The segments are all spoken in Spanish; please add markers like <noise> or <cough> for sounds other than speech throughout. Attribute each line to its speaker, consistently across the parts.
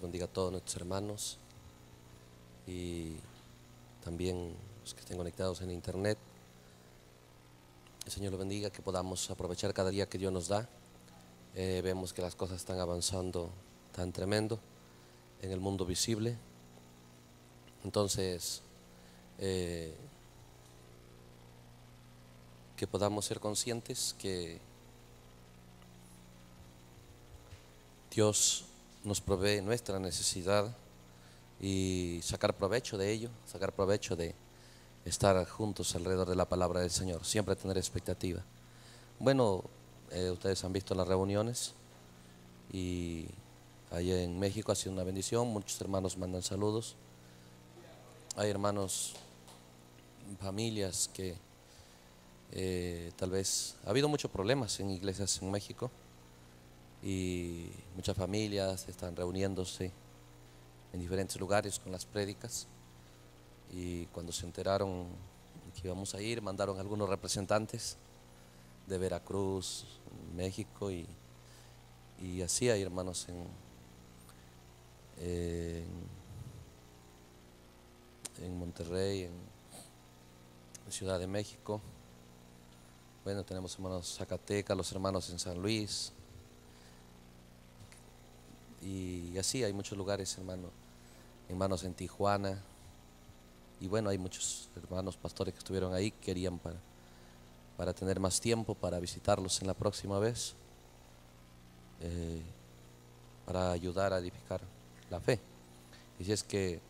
Speaker 1: bendiga a todos nuestros hermanos y también los que estén conectados en internet. El Señor los bendiga, que podamos aprovechar cada día que Dios nos da. Eh, vemos que las cosas están avanzando tan tremendo en el mundo visible. Entonces, eh, que podamos ser conscientes que Dios nos provee nuestra necesidad y sacar provecho de ello, sacar provecho de estar juntos alrededor de la palabra del Señor, siempre tener expectativa. Bueno, eh, ustedes han visto las reuniones y allá en México ha sido una bendición, muchos hermanos mandan saludos, hay hermanos, familias que eh, tal vez ha habido muchos problemas en iglesias en México y muchas familias están reuniéndose en diferentes lugares con las prédicas y cuando se enteraron que íbamos a ir mandaron algunos representantes de Veracruz, México y, así hay hermanos en, en, Monterrey, en, en Ciudad de México. Bueno, tenemos hermanos Zacatecas, los hermanos en San Luis, y, así hay muchos lugares, hermano, hermanos en Tijuana, y bueno, hay muchos hermanos pastores que estuvieron ahí, querían para, para tener más tiempo, para visitarlos en la próxima vez, eh, para ayudar a edificar la fe. Y si es que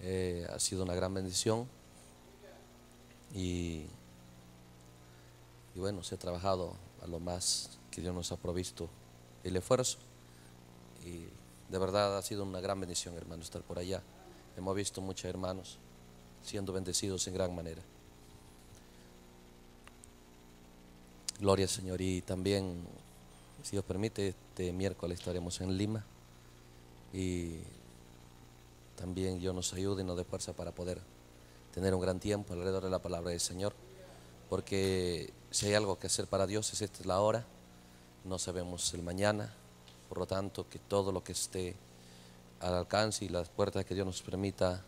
Speaker 1: eh, ha sido una gran bendición y, y bueno, se ha trabajado a lo más que Dios nos ha provisto el esfuerzo y de verdad ha sido una gran bendición, hermano, estar por allá. Hemos visto muchos hermanos siendo bendecidos en gran manera. Gloria Señor. Y también, si Dios permite, este miércoles estaremos en Lima. Y también Dios nos ayude y nos dé fuerza para poder tener un gran tiempo alrededor de la palabra del Señor. Porque si hay algo que hacer para Dios es esta es la hora. No sabemos el mañana, por lo tanto, que todo lo que esté al alcance y las puertas que Dios nos permita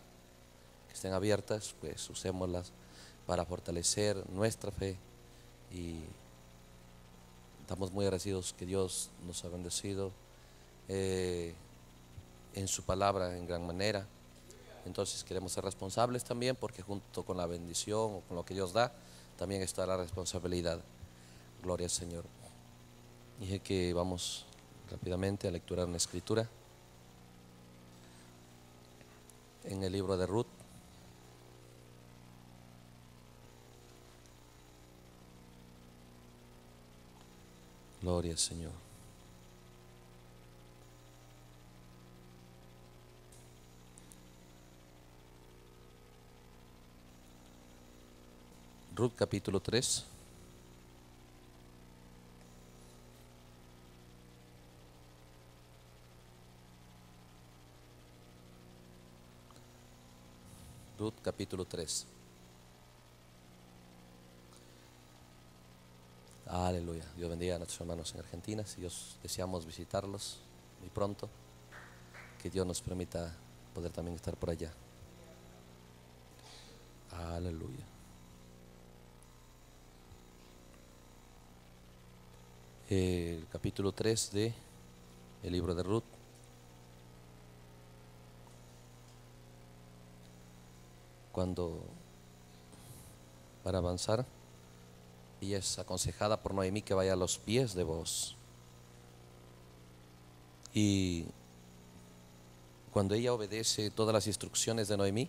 Speaker 1: que estén abiertas, pues usémoslas para fortalecer nuestra fe y estamos muy agradecidos que Dios nos ha bendecido eh, en su palabra en gran manera. Entonces queremos ser responsables también porque junto con la bendición o con lo que Dios da, también está la responsabilidad. Gloria al Señor. Dije que vamos rápidamente a lecturar una escritura en el libro de Ruth. Gloria Señor. Ruth capítulo 3. Ruth capítulo 3. Aleluya. Dios bendiga a nuestros hermanos en Argentina. Si Dios deseamos visitarlos muy pronto, que Dios nos permita poder también estar por allá. Aleluya. El capítulo 3 de el libro de Ruth. cuando para avanzar, y es aconsejada por Noemí que vaya a los pies de vos. Y cuando ella obedece todas las instrucciones de Noemí,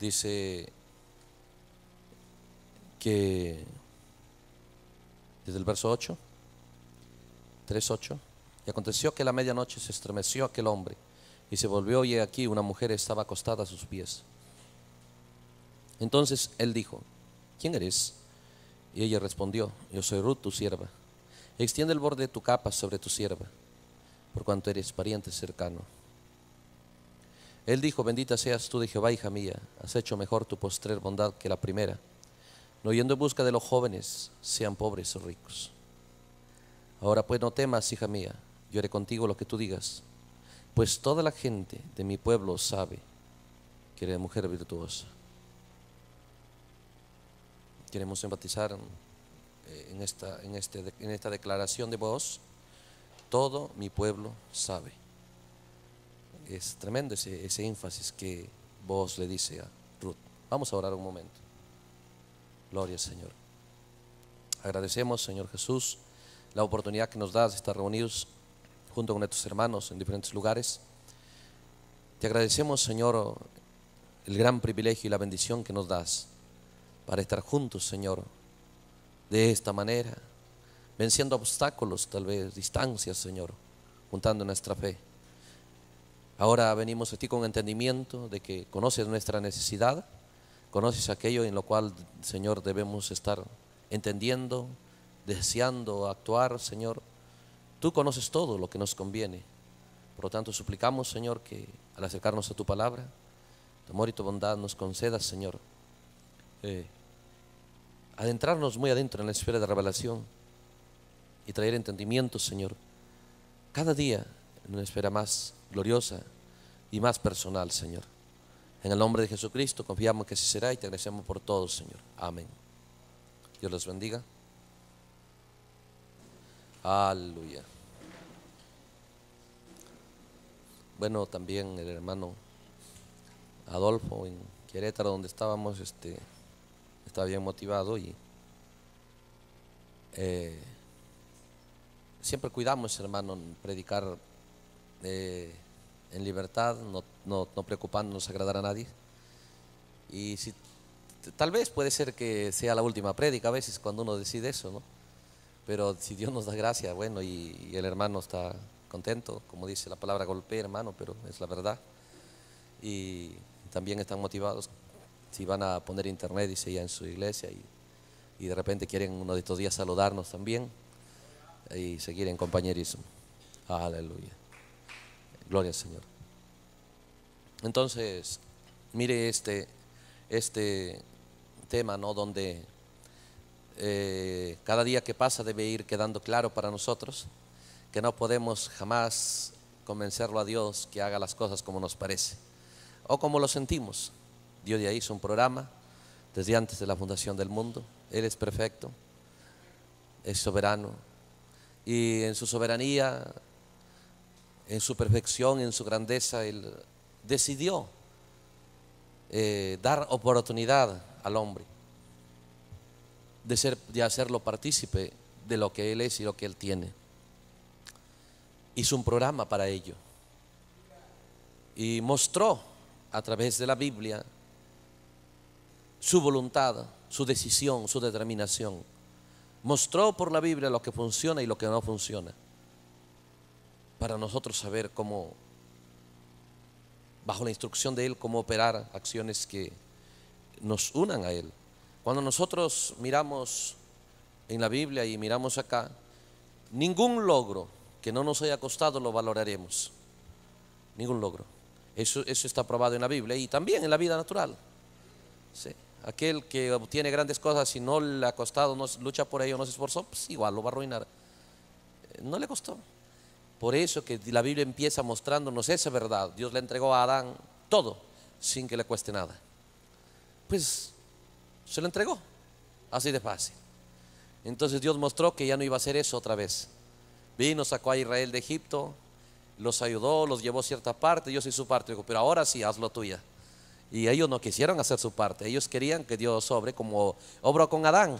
Speaker 1: dice que desde el verso 8, 3.8, y aconteció que a la medianoche se estremeció aquel hombre y se volvió y aquí una mujer estaba acostada a sus pies. Entonces él dijo, ¿quién eres? Y ella respondió, yo soy Ruth, tu sierva. Extiende el borde de tu capa sobre tu sierva, por cuanto eres pariente cercano. Él dijo, bendita seas tú de Jehová, hija mía, has hecho mejor tu postrer bondad que la primera, no yendo en busca de los jóvenes, sean pobres o ricos. Ahora pues no temas, hija mía, yo haré contigo lo que tú digas, pues toda la gente de mi pueblo sabe que eres mujer virtuosa. Queremos enfatizar eh, en esta, en, este en esta declaración de voz, todo mi pueblo sabe. Es tremendo ese, énfasis que vos le dice a Ruth. Vamos a orar un momento. Gloria al Señor. Agradecemos, Señor Jesús, la oportunidad que nos das de estar reunidos junto con nuestros hermanos en diferentes lugares. Te agradecemos, Señor, el gran privilegio y la bendición que nos das para estar juntos, Señor, de esta manera, venciendo obstáculos, tal vez distancias, Señor, juntando nuestra fe. Ahora venimos a ti con entendimiento de que conoces nuestra necesidad, conoces aquello en lo cual, Señor, debemos estar entendiendo, deseando actuar, Señor. Tú conoces todo lo que nos conviene. Por lo tanto, suplicamos, Señor, que al acercarnos a tu palabra, tu amor y tu bondad nos concedas, Señor, eh, adentrarnos muy adentro en la esfera de revelación y traer entendimiento, Señor, cada día en una esfera más gloriosa y más personal, Señor. En el nombre de Jesucristo confiamos que así será y te agradecemos por todo, Señor. Amén. Dios los bendiga. Aleluya. Bueno, también el hermano Adolfo en Querétaro, donde estábamos, este está bien motivado y eh, siempre cuidamos, hermano, en predicar eh, en libertad, no, no, no preocupándonos agradar a nadie. Y si, tal vez puede ser que sea la última prédica a veces cuando uno decide eso, ¿no? Pero si Dios nos da gracia, bueno, y, el hermano está contento, como dice la palabra golpea, hermano, pero es la verdad. Y también están motivados si van a poner internet, y ya en su iglesia, y, de repente quieren uno de estos días saludarnos también y seguir en compañerismo. Aleluya. Gloria al Señor. Entonces, mire este, este tema, ¿no? Donde eh, cada día que pasa debe ir quedando claro para nosotros que no podemos jamás convencerlo a Dios que haga las cosas como nos parece o como lo sentimos. Dios ya hizo un programa desde antes de la fundación del mundo. Él es perfecto, es soberano. Y en su soberanía, en su perfección, en su grandeza, Él decidió eh, dar oportunidad al hombre de, ser, de hacerlo partícipe de lo que Él es y lo que Él tiene. Hizo un programa para ello y mostró a través de la Biblia su voluntad, su decisión, su determinación. Mostró por la Biblia lo que funciona y lo que no funciona. Para nosotros saber cómo, bajo la instrucción de Él, cómo operar acciones que nos unan a Él. Cuando nosotros miramos en la Biblia y miramos acá, ningún logro que no nos haya costado lo valoraremos. Ningún logro. Eso, eso está probado en la Biblia y también en la vida natural. Sí. Aquel que obtiene grandes cosas, y no le ha costado, no lucha por ello, no se esforzó, pues igual lo va a arruinar. Eh, no le costó. Por eso que la Biblia empieza mostrándonos esa verdad. Dios le entregó a Adán todo sin que le cueste nada. Pues se lo entregó, así de fácil. Entonces Dios mostró que ya no iba a hacer eso otra vez. Vino, sacó a Israel de Egipto, los ayudó, los llevó a cierta parte, yo soy su parte, pero ahora sí, haz lo tuya. Y ellos no quisieron hacer su parte, ellos querían que Dios sobre como obró con Adán.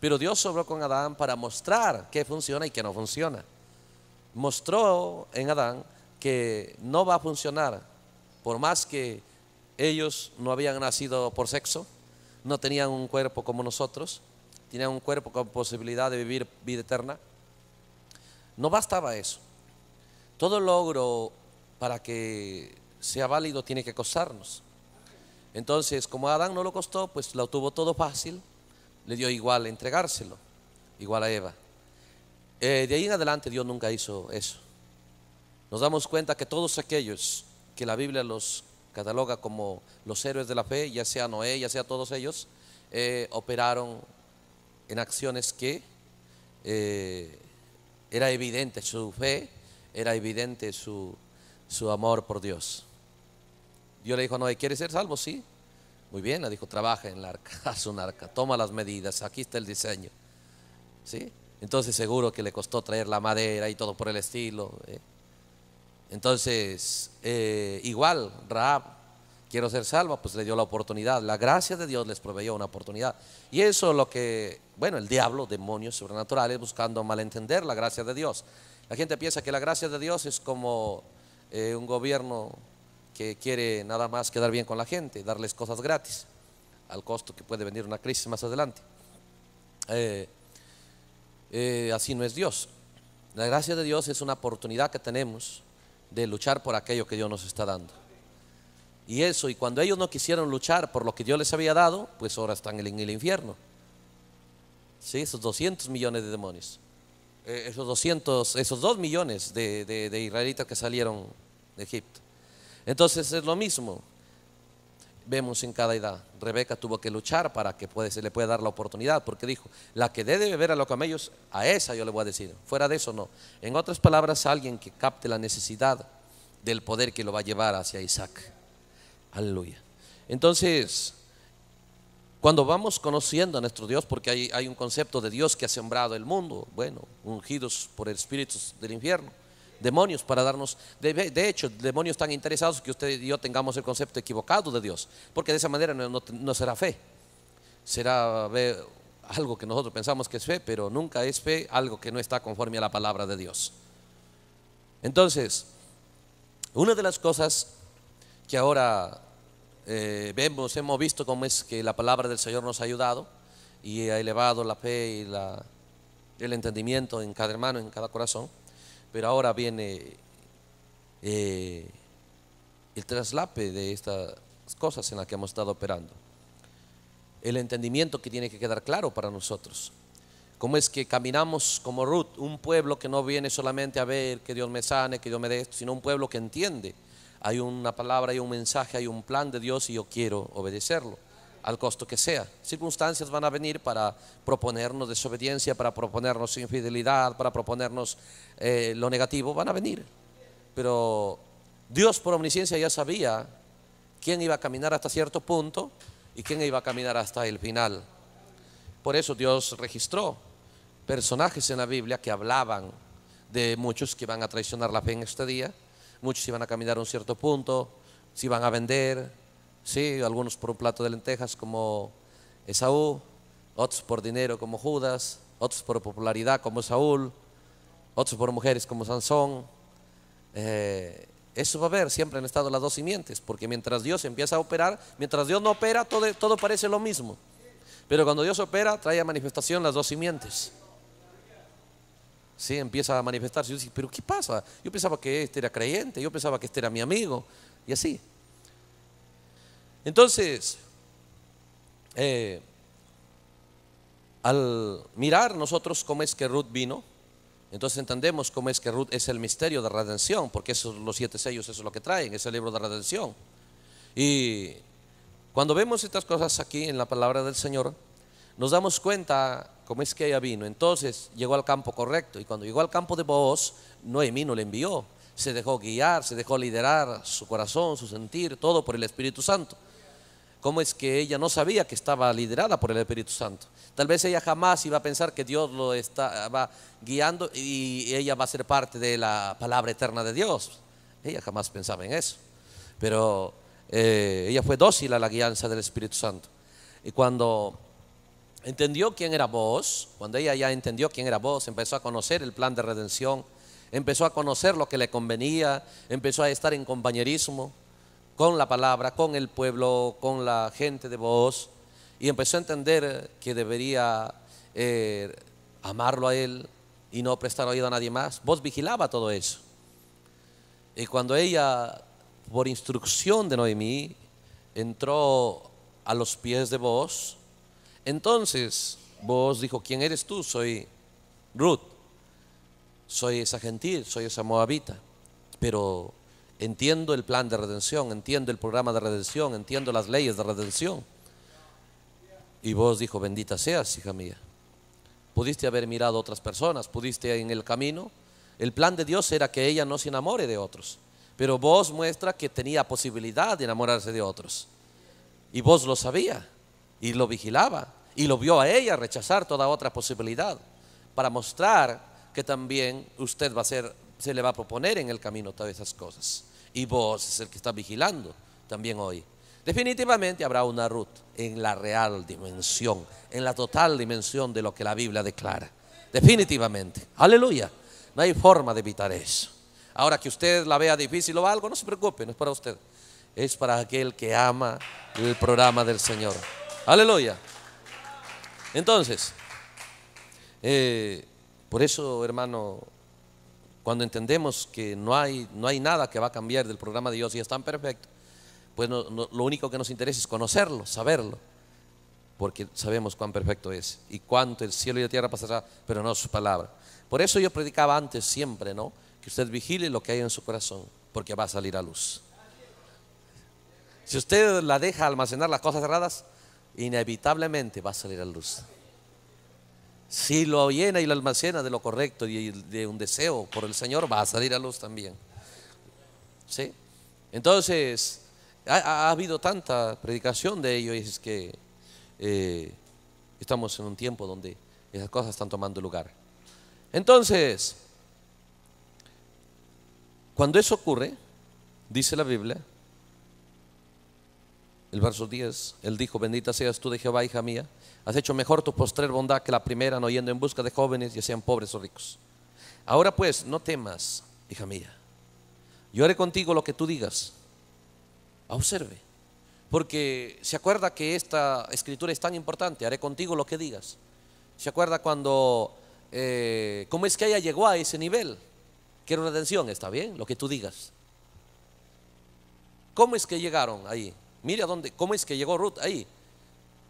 Speaker 1: Pero Dios obró con Adán para mostrar que funciona y que no funciona. Mostró en Adán que no va a funcionar, por más que ellos no habían nacido por sexo, no tenían un cuerpo como nosotros, tenían un cuerpo con posibilidad de vivir vida eterna. No bastaba eso. Todo logro para que sea válido tiene que costarnos. Entonces, como Adán no lo costó, pues lo tuvo todo fácil, le dio igual entregárselo, igual a Eva. Eh, de ahí en adelante Dios nunca hizo eso. Nos damos cuenta que todos aquellos que la Biblia los cataloga como los héroes de la fe, ya sea Noé, ya sea todos ellos, eh, operaron en acciones que eh, era evidente su fe, era evidente su, su amor por Dios. Yo le dijo, no, quiere ser salvo? Sí. Muy bien, le dijo, trabaja en la arca, <laughs> haz un arca, toma las medidas, aquí está el diseño. ¿Sí? Entonces seguro que le costó traer la madera y todo por el estilo. ¿eh? Entonces, eh, igual, Raab, quiero ser salvo, pues le dio la oportunidad. La gracia de Dios les proveyó una oportunidad. Y eso es lo que, bueno, el diablo, demonios sobrenaturales, buscando malentender la gracia de Dios. La gente piensa que la gracia de Dios es como eh, un gobierno que quiere nada más quedar bien con la gente, darles cosas gratis, al costo que puede venir una crisis más adelante. Eh, eh, así no es Dios. La gracia de Dios es una oportunidad que tenemos de luchar por aquello que Dios nos está dando. Y eso, y cuando ellos no quisieron luchar por lo que Dios les había dado, pues ahora están en el infierno. ¿Sí? Esos 200 millones de demonios. Eh, esos 200, esos 2 millones de israelitas que salieron de Egipto. Entonces es lo mismo. Vemos en cada edad. Rebeca tuvo que luchar para que se le pueda dar la oportunidad, porque dijo, la que debe de beber a los camellos, a esa yo le voy a decir. Fuera de eso no. En otras palabras, alguien que capte la necesidad del poder que lo va a llevar hacia Isaac. Aleluya. Entonces, cuando vamos conociendo a nuestro Dios, porque hay, hay un concepto de Dios que ha sembrado el mundo, bueno, ungidos por espíritus del infierno demonios para darnos, de, hecho, demonios tan interesados que usted y yo tengamos el concepto equivocado de Dios, porque de esa manera no, será fe, será algo que nosotros pensamos que es fe, pero nunca es fe algo que no está conforme a la palabra de Dios. Entonces, una de las cosas que ahora eh, vemos, hemos visto cómo es que la palabra del Señor nos ha ayudado y ha elevado la fe y la, el entendimiento en cada hermano, en cada corazón pero ahora viene eh, el traslape de estas cosas en las que hemos estado operando. El entendimiento que tiene que quedar claro para nosotros. ¿Cómo es que caminamos como Ruth, un pueblo que no viene solamente a ver que Dios me sane, que Dios me dé esto, sino un pueblo que entiende? Hay una palabra, hay un mensaje, hay un plan de Dios y yo quiero obedecerlo al costo que sea. Circunstancias van a venir para proponernos desobediencia, para proponernos infidelidad, para proponernos eh, lo negativo, van a venir. Pero Dios por omnisciencia ya sabía quién iba a caminar hasta cierto punto y quién iba a caminar hasta el final. Por eso Dios registró personajes en la Biblia que hablaban de muchos que van a traicionar la fe en este día, muchos iban a caminar a un cierto punto, se iban a vender, Sí, algunos por un plato de lentejas como Esaú, otros por dinero como Judas, otros por popularidad como Saúl, otros por mujeres como Sansón. Eh, eso va a haber, siempre han estado las dos simientes, porque mientras Dios empieza a operar, mientras Dios no opera, todo, todo parece lo mismo. Pero cuando Dios opera, trae a manifestación las dos simientes. Sí, empieza a manifestarse. Yo pero ¿qué pasa? Yo pensaba que este era creyente, yo pensaba que este era mi amigo, y así. Entonces, eh, al mirar nosotros cómo es que Ruth vino, entonces entendemos cómo es que Ruth es el misterio de redención, porque esos los siete sellos, eso es lo que traen, es el libro de redención. Y cuando vemos estas cosas aquí en la palabra del Señor, nos damos cuenta cómo es que ella vino. Entonces llegó al campo correcto y cuando llegó al campo de Booz, Noemí no le envió. Se dejó guiar, se dejó liderar su corazón, su sentir, todo por el Espíritu Santo. ¿Cómo es que ella no sabía que estaba liderada por el Espíritu Santo? Tal vez ella jamás iba a pensar que Dios lo estaba guiando y ella va a ser parte de la palabra eterna de Dios. Ella jamás pensaba en eso. Pero eh, ella fue dócil a la guianza del Espíritu Santo. Y cuando entendió quién era vos, cuando ella ya entendió quién era vos, empezó a conocer el plan de redención, empezó a conocer lo que le convenía, empezó a estar en compañerismo, con la palabra, con el pueblo, con la gente de vos, y empezó a entender que debería eh, amarlo a él y no prestar oído a nadie más. Vos vigilaba todo eso. Y cuando ella, por instrucción de Noemí, entró a los pies de vos, entonces vos dijo, ¿quién eres tú? Soy Ruth, soy esa gentil, soy esa moabita, pero Entiendo el plan de redención, entiendo el programa de redención, entiendo las leyes de redención. Y vos dijo, bendita seas, hija mía. Pudiste haber mirado a otras personas, pudiste en el camino. El plan de Dios era que ella no se enamore de otros. Pero vos muestra que tenía posibilidad de enamorarse de otros. Y vos lo sabía y lo vigilaba y lo vio a ella rechazar toda otra posibilidad para mostrar que también usted va a ser, se le va a proponer en el camino todas esas cosas y vos es el que está vigilando también hoy. Definitivamente habrá una Ruth en la real dimensión, en la total dimensión de lo que la Biblia declara. Definitivamente. Aleluya. No hay forma de evitar eso. Ahora que usted la vea difícil o algo, no se preocupe, no es para usted. Es para aquel que ama el programa del Señor. Aleluya. Entonces, eh, por eso, hermano cuando entendemos que no hay, no hay nada que va a cambiar del programa de Dios y es tan perfecto, pues lo único que nos interesa es conocerlo, saberlo, porque sabemos cuán perfecto es y cuánto el cielo y la tierra pasará, pero no su palabra. Por eso yo predicaba antes siempre, ¿no? Que usted vigile lo que hay en su corazón, porque va a salir a luz. Si usted la deja almacenar las cosas cerradas, inevitablemente va a salir a luz. Si lo llena y lo almacena de lo correcto y de un deseo por el Señor, va a salir a luz también. ¿Sí? Entonces, ha, habido tanta predicación de ello y es que eh, estamos en un tiempo donde esas cosas están tomando lugar. Entonces, cuando eso ocurre, dice la Biblia, el verso 10, él dijo, bendita seas tú de Jehová, hija mía, has hecho mejor tu postrer bondad que la primera, no yendo en busca de jóvenes, ya sean pobres o ricos. Ahora pues, no temas, hija mía, yo haré contigo lo que tú digas. Ah, observe, porque se acuerda que esta escritura es tan importante, haré contigo lo que digas. Se acuerda cuando, eh, ¿cómo es que ella llegó a ese nivel? Quiero una atención, está bien, lo que tú digas. ¿Cómo es que llegaron ahí? Mira dónde, cómo es que llegó Ruth ahí.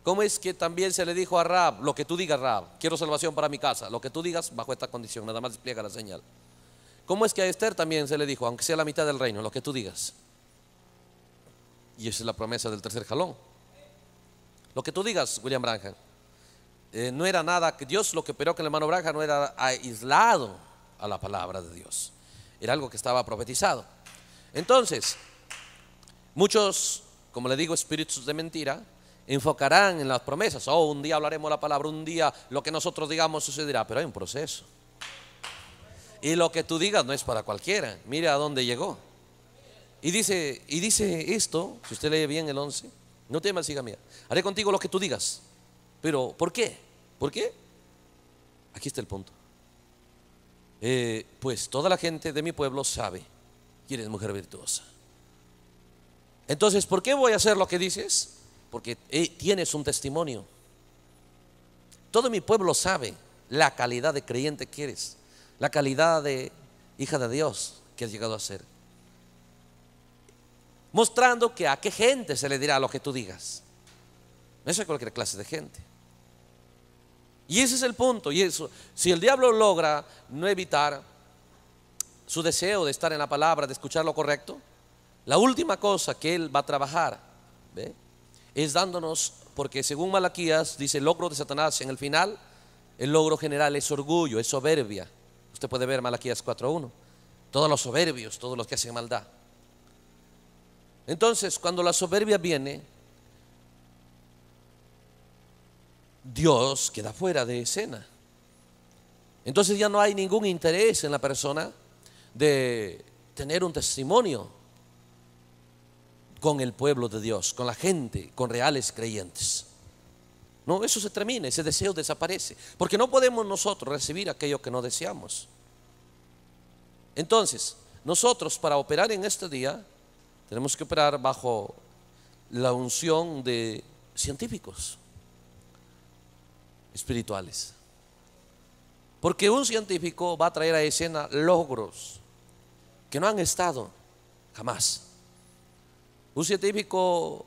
Speaker 1: ¿Cómo es que también se le dijo a Rab, lo que tú digas, Rab, quiero salvación para mi casa, lo que tú digas bajo esta condición, nada más despliega la señal? ¿Cómo es que a Esther también se le dijo, aunque sea la mitad del reino, lo que tú digas? Y esa es la promesa del tercer jalón. Lo que tú digas, William Branham. Eh, no era nada, que Dios lo que operó que el hermano Branham no era aislado a la palabra de Dios. Era algo que estaba profetizado. Entonces, muchos como le digo, espíritus de mentira, enfocarán en las promesas. Oh, un día hablaremos la palabra, un día lo que nosotros digamos sucederá, pero hay un proceso. Y lo que tú digas no es para cualquiera. Mire a dónde llegó. Y dice, y dice esto, si usted lee bien el 11, no temas, siga mía, haré contigo lo que tú digas. Pero, ¿por qué? ¿Por qué? Aquí está el punto. Eh, pues toda la gente de mi pueblo sabe que eres mujer virtuosa. Entonces, ¿por qué voy a hacer lo que dices? Porque eh, tienes un testimonio. Todo mi pueblo sabe la calidad de creyente que eres, la calidad de hija de Dios que has llegado a ser. Mostrando que a qué gente se le dirá lo que tú digas. Eso es cualquier clase de gente. Y ese es el punto. Y eso, si el diablo logra no evitar su deseo de estar en la palabra, de escuchar lo correcto, la última cosa que Él va a trabajar es dándonos, porque según Malaquías dice el logro de Satanás en el final, el logro general es orgullo, es soberbia. Usted puede ver Malaquías 4.1. Todos los soberbios, todos los que hacen maldad. Entonces, cuando la soberbia viene, Dios queda fuera de escena. Entonces ya no hay ningún interés en la persona de tener un testimonio con el pueblo de Dios, con la gente, con reales creyentes. No, eso se termina, ese deseo desaparece, porque no podemos nosotros recibir aquello que no deseamos. Entonces, nosotros para operar en este día, tenemos que operar bajo la unción de científicos espirituales. Porque un científico va a traer a escena logros que no han estado jamás. Un científico,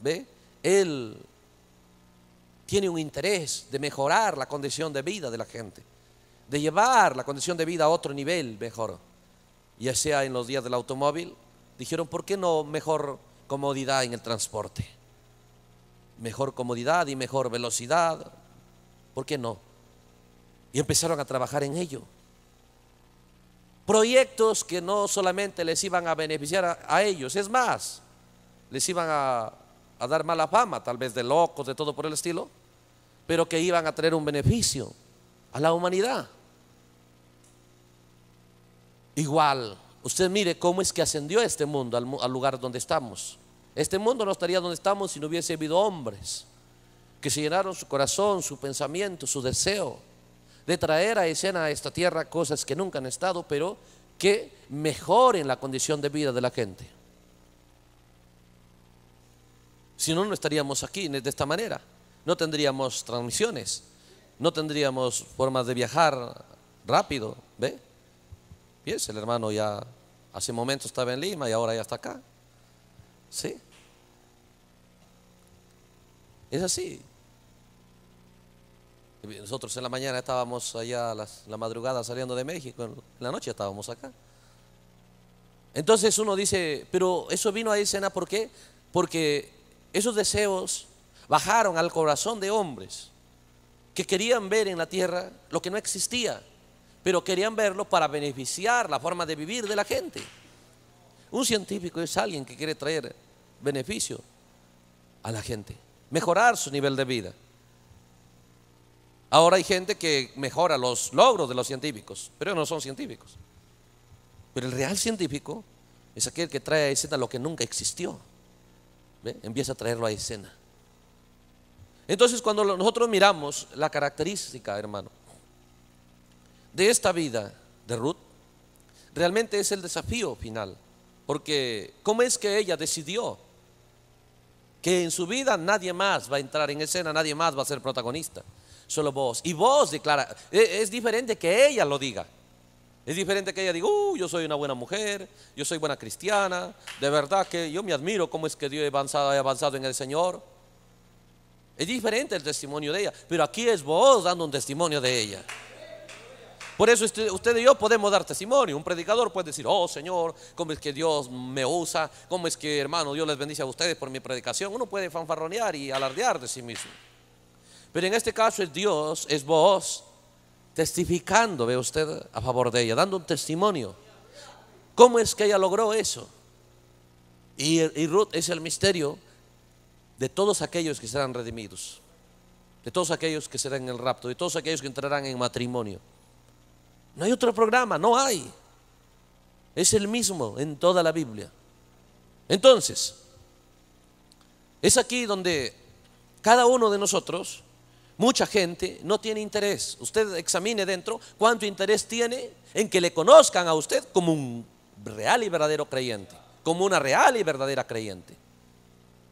Speaker 1: ¿ve? Él tiene un interés de mejorar la condición de vida de la gente, de llevar la condición de vida a otro nivel mejor. Ya sea en los días del automóvil, dijeron, ¿por qué no mejor comodidad en el transporte? Mejor comodidad y mejor velocidad, ¿por qué no? Y empezaron a trabajar en ello. Proyectos que no solamente les iban a beneficiar a, a ellos, es más, les iban a, dar mala fama, tal vez de locos, de todo por el estilo, pero que iban a traer un beneficio a la humanidad. Igual, usted mire cómo es que ascendió este mundo al, al, lugar donde estamos. Este mundo no estaría donde estamos si no hubiese habido hombres que se llenaron su corazón, su pensamiento, su deseo de traer a escena a esta tierra cosas que nunca han estado, pero que mejoren la condición de vida de la gente. Si no, no estaríamos aquí de esta manera. No tendríamos transmisiones. No tendríamos formas de viajar rápido. ¿Ve? Piensa, el hermano ya hace un momento estaba en Lima y ahora ya está acá. ¿Sí? Es así. Nosotros en la mañana estábamos allá, la madrugada saliendo de México, en la noche estábamos acá. Entonces uno dice, pero eso vino a escena, ¿por qué? Porque esos deseos bajaron al corazón de hombres que querían ver en la tierra lo que no existía, pero querían verlo para beneficiar la forma de vivir de la gente. Un científico es alguien que quiere traer beneficio a la gente, mejorar su nivel de vida. Ahora hay gente que mejora los logros de los científicos, pero no son científicos. Pero el real científico es aquel que trae a escena lo que nunca existió. Empieza a traerlo a escena. Entonces, cuando nosotros miramos la característica, hermano, de esta vida de Ruth, realmente es el desafío final. Porque, ¿cómo es que ella decidió que en su vida nadie más va a entrar en escena, nadie más va a ser protagonista? Solo vos. Y vos declara, e, es diferente que ella lo diga. Es diferente que ella diga, uh, yo soy una buena mujer, yo soy buena cristiana, de verdad que yo me admiro cómo es que Dios ha avanzado, ha avanzado en el Señor. Es diferente el testimonio de ella, pero aquí es vos dando un testimonio de ella. Por eso este, usted y yo podemos dar testimonio. Un predicador puede decir, oh Señor, cómo es que Dios me usa, cómo es que hermano Dios les bendice a ustedes por mi predicación. Uno puede fanfarronear y alardear de sí mismo. Pero en este caso es Dios, es vos testificando, ve usted, a favor de ella, dando un testimonio. ¿Cómo es que ella logró eso? Y, Ruth es el misterio de todos aquellos que serán redimidos, de todos aquellos que serán en el rapto, de todos aquellos que entrarán en matrimonio. No hay otro programa, no hay. Es el mismo en toda la Biblia. Entonces, es aquí donde cada uno de nosotros Mucha gente no tiene interés. Usted examine dentro cuánto interés tiene en que le conozcan a usted como un real y verdadero creyente, como una real y verdadera creyente.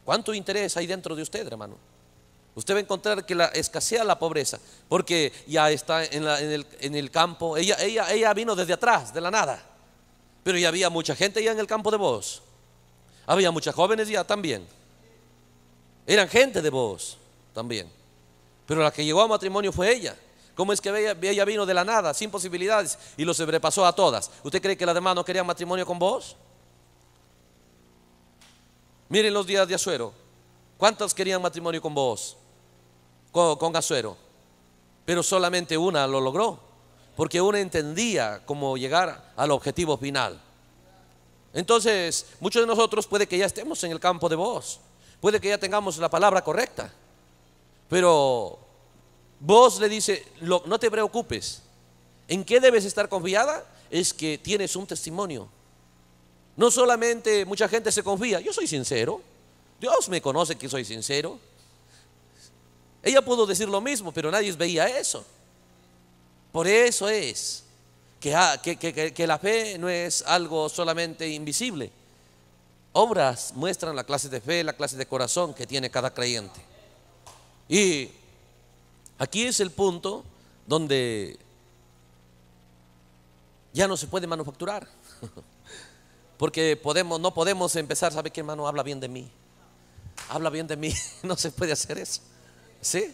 Speaker 1: ¿Cuánto interés hay dentro de usted, hermano? Usted va a encontrar que la escasea la pobreza, porque ya está en, el, campo. Ella, ella, ella vino desde atrás, de la nada. Pero ya había mucha gente ya en el campo de voz. Había muchas jóvenes ya también. Eran gente de voz también. Pero la que llegó a matrimonio fue ella. ¿Cómo es que ella, vino de la nada, sin posibilidades, y lo sobrepasó a todas? ¿Usted cree que las demás no querían matrimonio con vos? Miren los días de Azuero. ¿Cuántas querían matrimonio con vos? Con, con Azuero. Pero solamente una lo logró. Porque una entendía cómo llegar al objetivo final. Entonces, muchos de nosotros puede que ya estemos en el campo de vos. Puede que ya tengamos la palabra correcta. Pero vos le dice, no te preocupes. ¿En qué debes estar confiada? Es que tienes un testimonio. No solamente mucha gente se confía, yo soy sincero. Dios me conoce que soy sincero. Ella pudo decir lo mismo, pero nadie veía eso. Por eso es que, ah, que la fe no es algo solamente invisible. Obras muestran la clase de fe, la clase de corazón que tiene cada creyente. Y aquí es el punto donde ya no se puede manufacturar. <laughs> Porque podemos, no podemos empezar, ¿sabe qué hermano? Habla bien de mí. Habla bien de mí. <laughs> No se puede hacer eso. ¿Sí?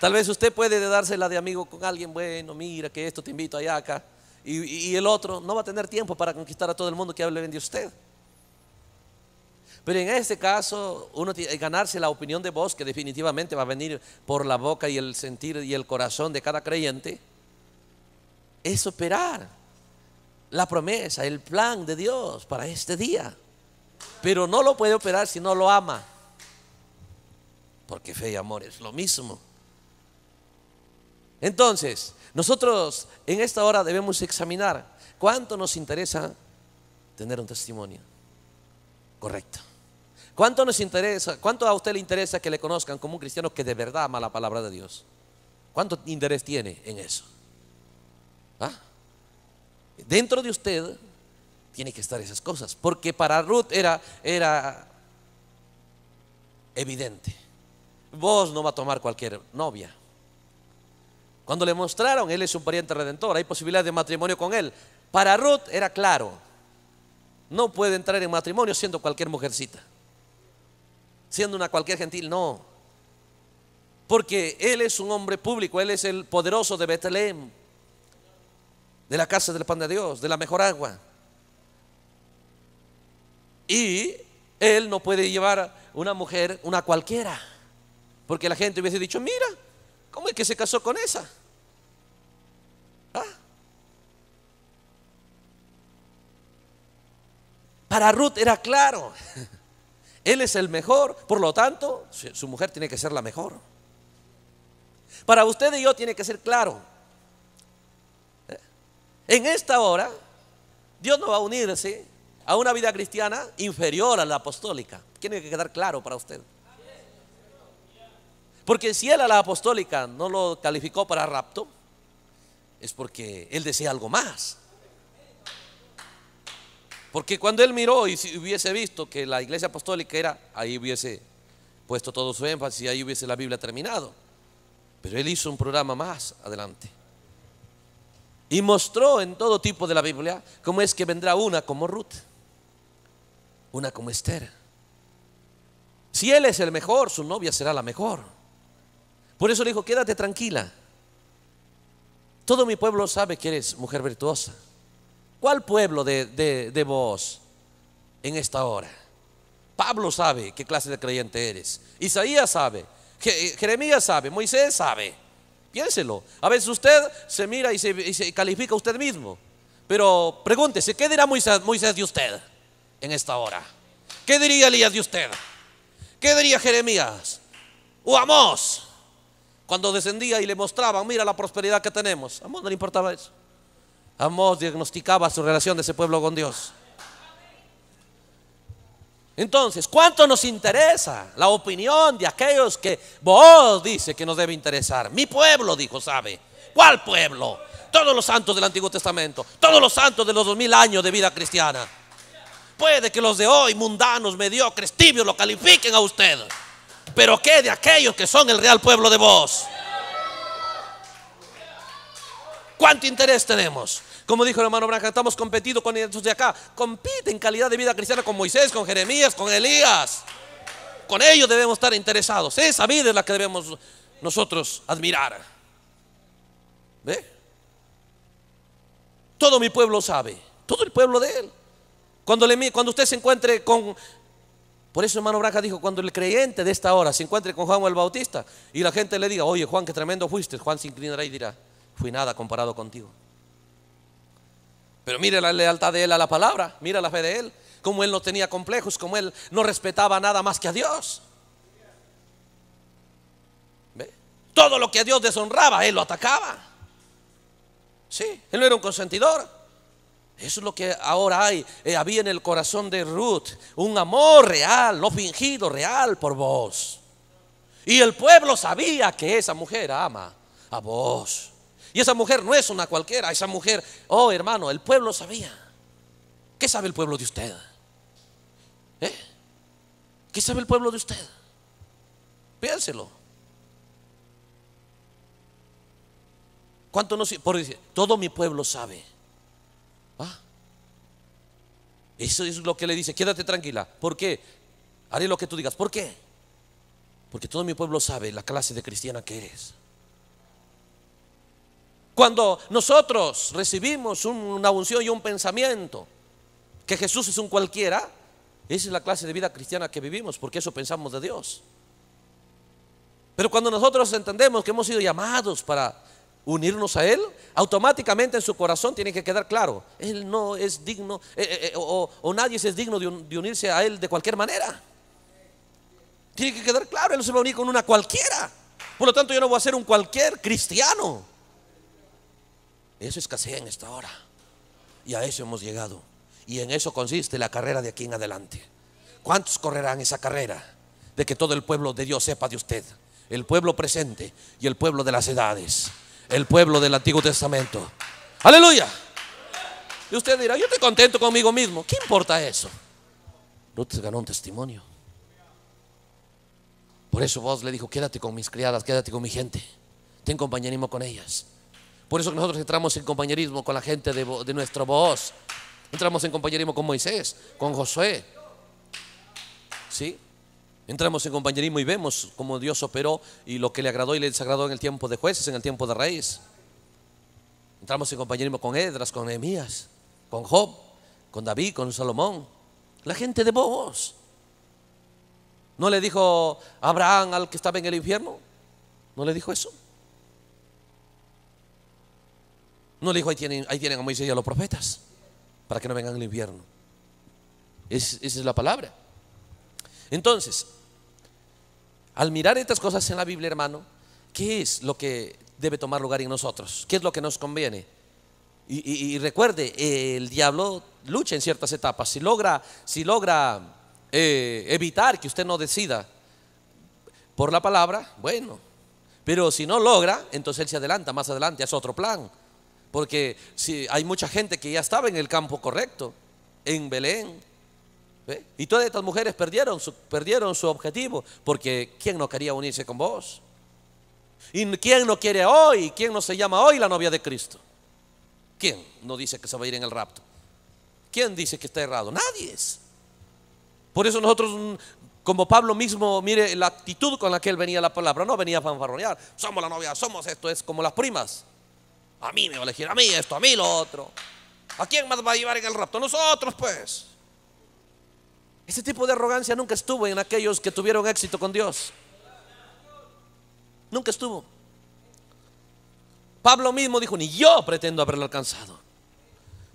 Speaker 1: Tal vez usted puede dársela de amigo con alguien, bueno, mira que esto te invito allá acá. Y, y el otro no va a tener tiempo para conquistar a todo el mundo que hable bien de usted. Pero en este caso, uno tiene eh, ganarse la opinión de vos, que definitivamente va a venir por la boca y el sentir y el corazón de cada creyente, es operar la promesa, el plan de Dios para este día. Pero no lo puede operar si no lo ama. Porque fe y amor es lo mismo. Entonces, nosotros en esta hora debemos examinar cuánto nos interesa tener un testimonio correcto. ¿Cuánto nos interesa, cuánto a usted le interesa que le conozcan como un cristiano que de verdad ama la palabra de Dios? ¿Cuánto interés tiene en eso? ¿Ah? Dentro de usted tiene que estar esas cosas, porque para Ruth era, era evidente. Vos no va a tomar cualquier novia. Cuando le mostraron, él es un pariente redentor, hay posibilidad de matrimonio con él. Para Ruth era claro, no puede entrar en matrimonio siendo cualquier mujercita siendo una cualquier gentil, no. Porque él es un hombre público, él es el poderoso de Betlehem, de la casa del pan de Dios, de la mejor agua. Y él no puede llevar una mujer, una cualquiera, porque la gente hubiese dicho, mira, ¿cómo es que se casó con esa? ¿Ah? Para Ruth era claro. <laughs> Él es el mejor, por lo tanto, su mujer tiene que ser la mejor. Para usted y yo tiene que ser claro. ¿eh? En esta hora, Dios no va a unirse a una vida cristiana inferior a la apostólica. Tiene que quedar claro para usted. Porque si él a la apostólica no lo calificó para rapto, es porque él desea algo más. Porque cuando él miró y si hubiese visto que la iglesia apostólica era, ahí hubiese puesto todo su énfasis y ahí hubiese la Biblia terminado. Pero él hizo un programa más adelante. Y mostró en todo tipo de la Biblia cómo es que vendrá una como Ruth, una como Esther. Si él es el mejor, su novia será la mejor. Por eso le dijo, quédate tranquila. Todo mi pueblo sabe que eres mujer virtuosa. ¿Cuál pueblo de, vos en esta hora? Pablo sabe qué clase de creyente eres. Isaías sabe. Eh, Jeremías sabe. Moisés sabe. Piénselo. A veces usted se mira y se, califica usted mismo. Pero pregúntese, ¿qué dirá Moisés, de usted en esta hora? ¿Qué diría Elías de usted? ¿Qué diría Jeremías? O Amós, cuando descendía y le mostraban, mira la prosperidad que tenemos. A Amós no le importaba eso. Amós diagnosticaba su relación de ese pueblo con Dios. Entonces, ¿cuánto nos interesa la opinión de aquellos que vos dice que nos debe interesar? Mi pueblo, dijo, ¿sabe? ¿Cuál pueblo? Todos los santos del Antiguo Testamento, todos los santos de los dos mil años de vida cristiana. Puede que los de hoy, mundanos, mediocres, tibios, lo califiquen a usted. Pero ¿qué de aquellos que son el real pueblo de vos? ¿Cuánto interés tenemos? Como dijo el hermano Branca, estamos competidos con ellos de acá. Compite en calidad de vida cristiana con Moisés, con Jeremías, con Elías. Con ellos debemos estar interesados. Esa vida es la que debemos nosotros admirar. ¿Ve? Todo mi pueblo sabe, todo el pueblo de él. Cuando, le, cuando usted se encuentre con... Por eso el hermano Branca dijo, cuando el creyente de esta hora se encuentre con Juan el Bautista y la gente le diga, oye Juan, qué tremendo fuiste, Juan se inclinará y dirá, fui nada comparado contigo. Pero mire la lealtad de él a la palabra, mira la fe de él, como él no tenía complejos, como él no respetaba nada más que a Dios. Todo lo que a Dios deshonraba, él lo atacaba. Sí, él no era un consentidor. Eso es lo que ahora hay, eh, había en el corazón de Ruth, un amor real, no fingido, real por vos. Y el pueblo sabía que esa mujer ama a vos. Y esa mujer no es una cualquiera, esa mujer, oh hermano, el pueblo sabía. ¿Qué sabe el pueblo de usted? ¿Eh? ¿Qué sabe el pueblo de usted? Piénselo. ¿Cuánto no Por todo mi pueblo sabe. Ah. Eso es lo que le dice, quédate tranquila. ¿Por qué? Haré lo que tú digas. ¿Por qué? Porque todo mi pueblo sabe la clase de cristiana que eres. Cuando nosotros recibimos una unción y un pensamiento que Jesús es un cualquiera, esa es la clase de vida cristiana que vivimos, porque eso pensamos de Dios. Pero cuando nosotros entendemos que hemos sido llamados para unirnos a Él, automáticamente en su corazón tiene que quedar claro, Él no es digno, eh, eh, eh, o, nadie es digno de, de, unirse a Él de cualquier manera. Tiene que quedar claro, Él no se va a unir con una cualquiera. Por lo tanto, yo no voy a ser un cualquier cristiano. Eso escasea en esta hora. Y a eso hemos llegado. Y en eso consiste la carrera de aquí en adelante. ¿Cuántos correrán esa carrera? De que todo el pueblo de Dios sepa de usted. El pueblo presente y el pueblo de las edades. El pueblo del Antiguo Testamento. Aleluya. Y usted dirá, yo estoy contento conmigo mismo. ¿Qué importa eso? te ganó un testimonio. Por eso vos le dijo, quédate con mis criadas, quédate con mi gente. Ten compañerismo con ellas. Por eso nosotros entramos en compañerismo con la gente de, nuestro voz Entramos en compañerismo con Moisés, con Josué. ¿Sí? Entramos en compañerismo y vemos cómo Dios operó y lo que le agradó y le desagradó en el tiempo de jueces, en el tiempo de reyes. Entramos en compañerismo con Edras, con Nehemías, con Job, con David, con Salomón. La gente de vos. ¿No le dijo Abraham al que estaba en el infierno? ¿No le dijo eso? No le dijo, ahí tienen, ahí tienen a Moisés y a los profetas, para que no vengan el invierno esa es la palabra. Entonces, al mirar estas cosas en la Biblia, hermano, ¿qué es lo que debe tomar lugar en nosotros? ¿Qué es lo que nos conviene? Y, recuerde, el diablo lucha en ciertas etapas. Si logra, si logra eh, evitar que usted no decida por la palabra, bueno. Pero si no logra, entonces él se adelanta, más adelante es otro plan. Porque si hay mucha gente que ya estaba en el campo correcto, en Belén. Y todas estas mujeres perdieron su, perdieron su objetivo, porque ¿quién no quería unirse con vos? ¿Y quién no quiere hoy? ¿Quién no se llama hoy la novia de Cristo? ¿Quién no dice que se va a ir en el rapto? ¿Quién dice que está errado? Nadie es. Por eso nosotros, mm, como Pablo mismo, mire la actitud con la que él venía la palabra, no venía a fanfarronear, somos la novia, somos esto, es como las primas. A mí me va a elegir, a mí esto, a mí lo otro. ¿A quién más va a llevar en el rapto? Nosotros, pues. Ese tipo de arrogancia nunca estuvo en aquellos que tuvieron éxito con Dios. Nunca estuvo. Pablo mismo dijo, ni yo pretendo haberlo alcanzado.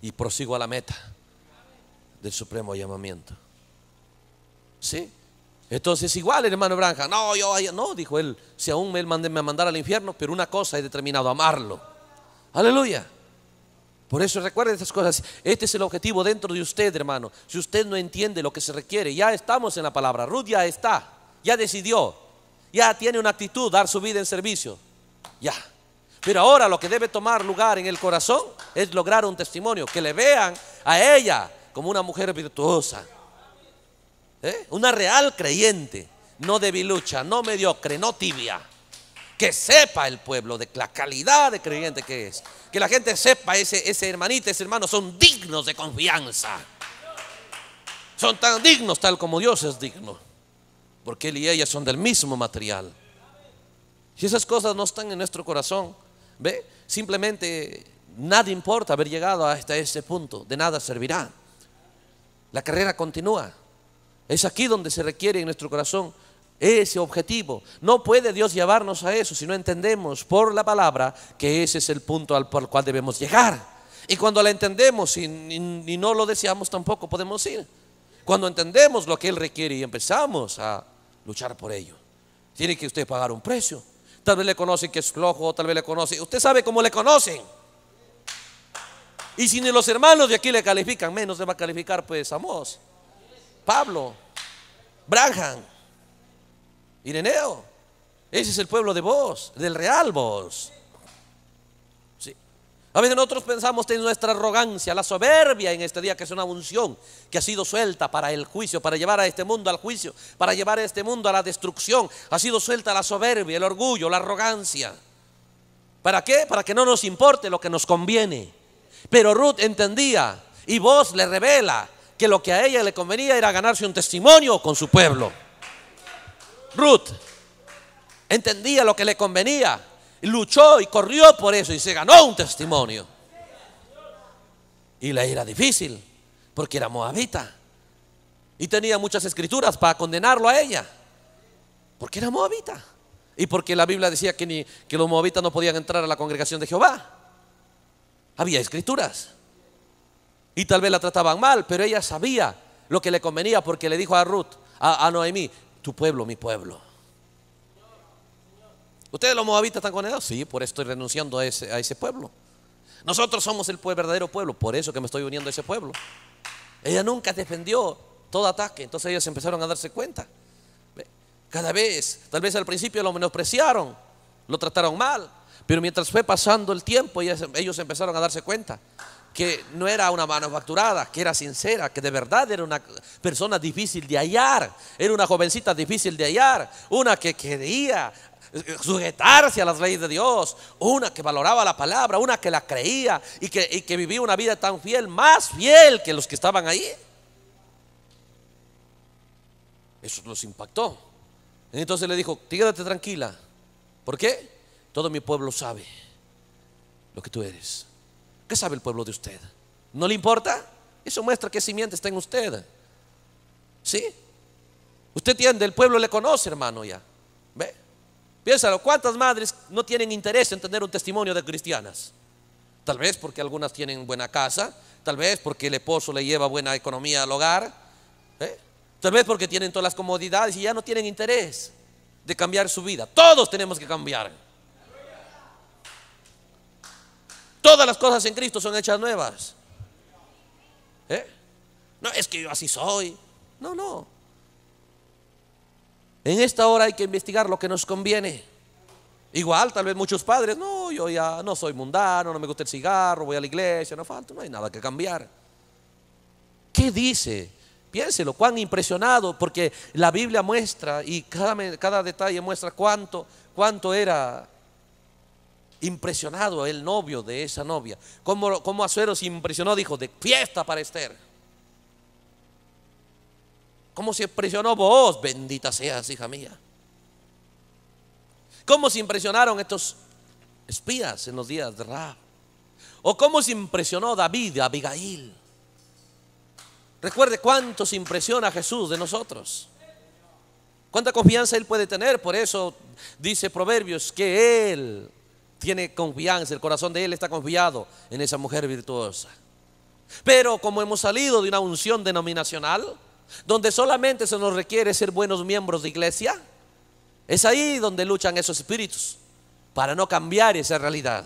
Speaker 1: Y prosigo a la meta del supremo llamamiento. ¿Sí? Entonces igual el hermano Branja, no, yo, no, dijo él, si aún me mandar al infierno, pero una cosa he determinado, amarlo. Aleluya. Por eso recuerden esas cosas. Este es el objetivo dentro de usted, hermano. Si usted no entiende lo que se requiere, ya estamos en la palabra. Ruth ya está, ya decidió, ya tiene una actitud, dar su vida en servicio. Ya. Pero ahora lo que debe tomar lugar en el corazón es lograr un testimonio, que le vean a ella como una mujer virtuosa, ¿Eh? una real creyente, no debilucha, no mediocre, no tibia que sepa el pueblo de la calidad de creyente que es. Que la gente sepa, ese, ese hermanito, ese hermano son dignos de confianza. Son tan dignos tal como Dios es digno. Porque él y ella son del mismo material. Si esas cosas no están en nuestro corazón, ¿ve? Simplemente nada importa haber llegado hasta ese punto. De nada servirá. La carrera continúa. Es aquí donde se requiere en nuestro corazón ese objetivo. No puede Dios llevarnos a eso si no entendemos por la palabra que ese es el punto al, cual debemos llegar. Y cuando la entendemos y, no lo deseamos tampoco podemos ir. Cuando entendemos lo que Él requiere y empezamos a luchar por ello. Tiene que usted pagar un precio. Tal vez le conocen que es flojo, tal vez le conocen. Usted sabe cómo le conocen. Y si ni los hermanos de aquí le califican, menos le va a calificar pues Amos, Pablo, Branham. Ireneo, ese es el pueblo de vos, del real vos. Sí. A veces nosotros pensamos en nuestra arrogancia, la soberbia en este día, que es una unción que ha sido suelta para el juicio, para llevar a este mundo al juicio, para llevar a este mundo a la destrucción. Ha sido suelta la soberbia, el orgullo, la arrogancia. ¿Para qué? Para que no nos importe lo que nos conviene. Pero Ruth entendía y vos le revela que lo que a ella le convenía era ganarse un testimonio con su pueblo. Ruth entendía lo que le convenía, luchó y corrió por eso y se ganó un testimonio. Y le era difícil, porque era moabita. Y tenía muchas escrituras para condenarlo a ella, porque era moabita. Y porque la Biblia decía que, ni, que los moabitas no podían entrar a la congregación de Jehová. Había escrituras. Y tal vez la trataban mal, pero ella sabía lo que le convenía porque le dijo a Ruth, a, a Noemí, tu pueblo, mi pueblo. ¿Ustedes los moabitas están condenados? Sí, por eso estoy renunciando a ese, a ese pueblo. Nosotros somos el verdadero pueblo, por eso que me estoy uniendo a ese pueblo. Ella nunca defendió todo ataque, entonces ellos empezaron a darse cuenta. Cada vez, tal vez al principio lo menospreciaron, lo trataron mal, pero mientras fue pasando el tiempo ellos empezaron a darse cuenta que no era una manufacturada, que era sincera, que de verdad era una persona difícil de hallar, era una jovencita difícil de hallar, una que quería eh, sujetarse a las leyes de Dios, una que valoraba la palabra, una que la creía y que, vivía una vida tan fiel, más fiel que los que estaban ahí. Eso los impactó. Entonces le dijo, quédate tranquila. ¿Por qué? Todo mi pueblo sabe lo que tú eres. ¿Qué sabe el pueblo de usted? ¿No le importa? Eso muestra qué simiente está en usted. ¿Sí? Usted entiende el pueblo le conoce, hermano, ya. ¿Ve? Piénsalo, ¿cuántas madres no tienen interés en tener un testimonio de cristianas? Tal vez porque algunas tienen buena casa, tal vez porque el esposo le lleva buena economía al hogar, ¿eh? tal vez porque tienen todas las comodidades y ya no tienen interés de cambiar su vida. Todos tenemos que cambiar. todas las cosas en Cristo son hechas nuevas. ¿Eh? No, es que yo así soy. No, no. En esta hora hay que investigar lo que nos conviene. Igual, tal vez muchos padres, no, yo ya no soy mundano, no me gusta el cigarro, voy a la iglesia, no falta, no hay nada que cambiar. ¿Qué dice? Piénselo, cuán impresionado, porque la Biblia muestra y cada, cada detalle muestra cuánto, cuánto era impresionado el novio de esa novia. Como, como Azuero se impresionó, dijo, de fiesta para Esther. ¿Cómo se impresionó vos, bendita seas, hija mía? ¿Cómo se impresionaron estos espías en los días de Ra? ¿O cómo se impresionó David Abigail? Recuerde cuánto se impresiona Jesús de nosotros. Cuánta confianza Él puede tener. Por eso dice Proverbios que Él tiene confianza, el corazón de él está confiado en esa mujer virtuosa. Pero como hemos salido de una unción denominacional, donde solamente se nos requiere ser buenos miembros de iglesia, es ahí donde luchan esos espíritus para no cambiar esa realidad.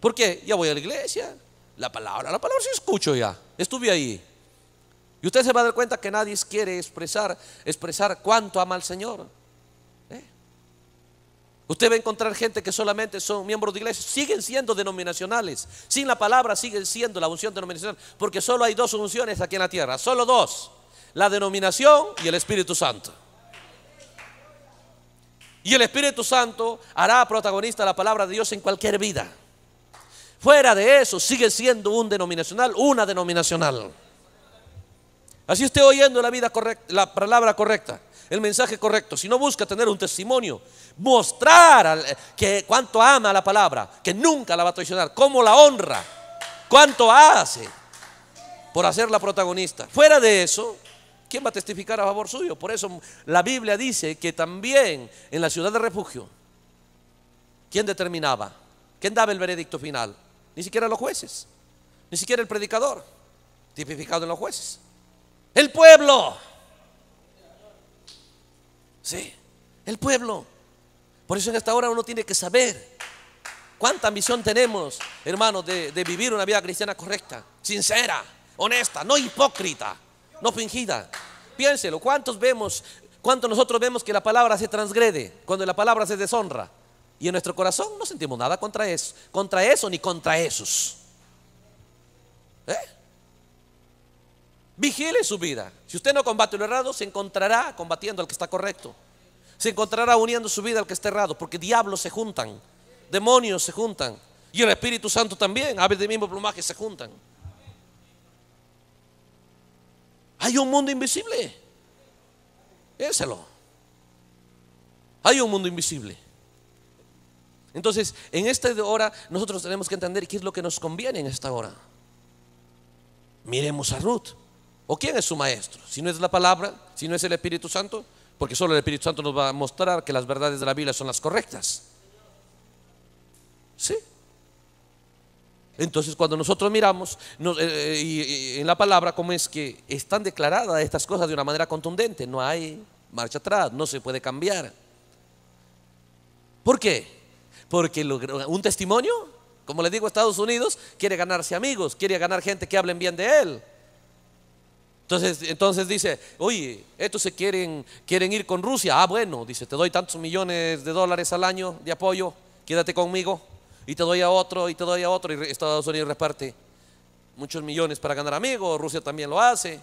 Speaker 1: Porque ya voy a la iglesia, la palabra, la palabra se escucho ya, estuve ahí. Y usted se va a dar cuenta que nadie quiere expresar, expresar cuánto ama al Señor. Usted va a encontrar gente que solamente son miembros de iglesia, siguen siendo denominacionales. Sin la palabra siguen siendo la unción denominacional, porque solo hay dos unciones aquí en la tierra, solo dos, la denominación y el Espíritu Santo. Y el Espíritu Santo hará protagonista la palabra de Dios en cualquier vida. Fuera de eso, sigue siendo un denominacional, una denominacional. Así usted oyendo la vida correcta, la palabra correcta el mensaje correcto, Si no busca tener un testimonio, mostrar que cuánto ama la palabra, que nunca la va a traicionar, cómo la honra, cuánto hace por hacerla protagonista. Fuera de eso, ¿quién va a testificar a favor suyo? Por eso la Biblia dice que también en la ciudad de refugio, ¿quién determinaba? ¿Quién daba el veredicto final? Ni siquiera los jueces, ni siquiera el predicador, tipificado en los jueces. El pueblo. Sí, el pueblo. Por eso en esta hora uno tiene que saber cuánta ambición tenemos, hermanos, de, vivir una vida cristiana correcta, sincera, honesta, no hipócrita, no fingida. Piénselo, ¿cuántos vemos, cuántos nosotros vemos que la palabra se transgrede, cuando la palabra se deshonra? Y en nuestro corazón no sentimos nada contra eso, contra eso ni contra esos. ¿Eh? Vigile su vida. Si usted no combate lo errado, se encontrará combatiendo al que está correcto. Se encontrará uniendo su vida al que está errado, porque diablos se juntan, demonios se juntan, y el Espíritu Santo también, aves de mismo plumaje se juntan. Hay un mundo invisible. Éselo. Hay un mundo invisible. Entonces, en esta hora nosotros tenemos que entender qué es lo que nos conviene en esta hora. Miremos a Ruth. ¿O quién es su maestro? Si no es la palabra, si no es el Espíritu Santo, porque solo el Espíritu Santo nos va a mostrar que las verdades de la Biblia son las correctas. ¿Sí? Entonces cuando nosotros miramos eh, eh, en la palabra cómo es que están declaradas estas cosas de una manera contundente, no hay marcha atrás, no se puede cambiar. ¿Por qué? Porque un testimonio, como le digo, a Estados Unidos quiere ganarse amigos, quiere ganar gente que hablen bien de él. Entonces, entonces dice, oye, estos se quieren, quieren ir con Rusia. Ah, bueno, dice, te doy tantos millones de dólares al año de apoyo, quédate conmigo. Y te doy a otro, y te doy a otro. Y Estados Unidos reparte muchos millones para ganar amigos, Rusia también lo hace.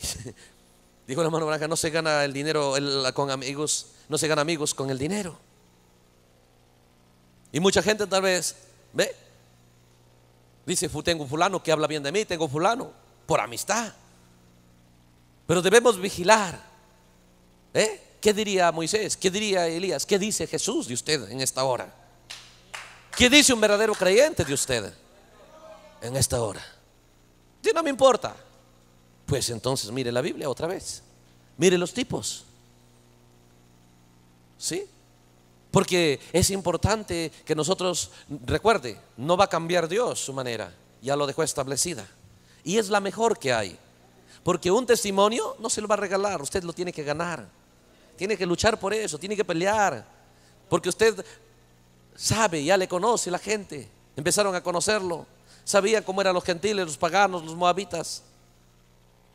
Speaker 1: <laughs> Dijo la mano Blanca, no se gana el dinero con amigos, no se gana amigos con el dinero. Y mucha gente tal vez, ve, dice, tengo fulano que habla bien de mí, tengo fulano por amistad. Pero debemos vigilar. ¿eh? ¿Qué diría Moisés? ¿Qué diría Elías? ¿Qué dice Jesús de usted en esta hora? ¿Qué dice un verdadero creyente de usted en esta hora? Si no me importa. Pues entonces mire la Biblia otra vez. Mire los tipos. ¿Sí? Porque es importante que nosotros, recuerde, no va a cambiar Dios su manera, ya lo dejó establecida. Y es la mejor que hay. Porque un testimonio no se lo va a regalar, usted lo tiene que ganar. Tiene que luchar por eso, tiene que pelear. Porque usted sabe, ya le conoce la gente. Empezaron a conocerlo. Sabía cómo eran los gentiles, los paganos, los moabitas.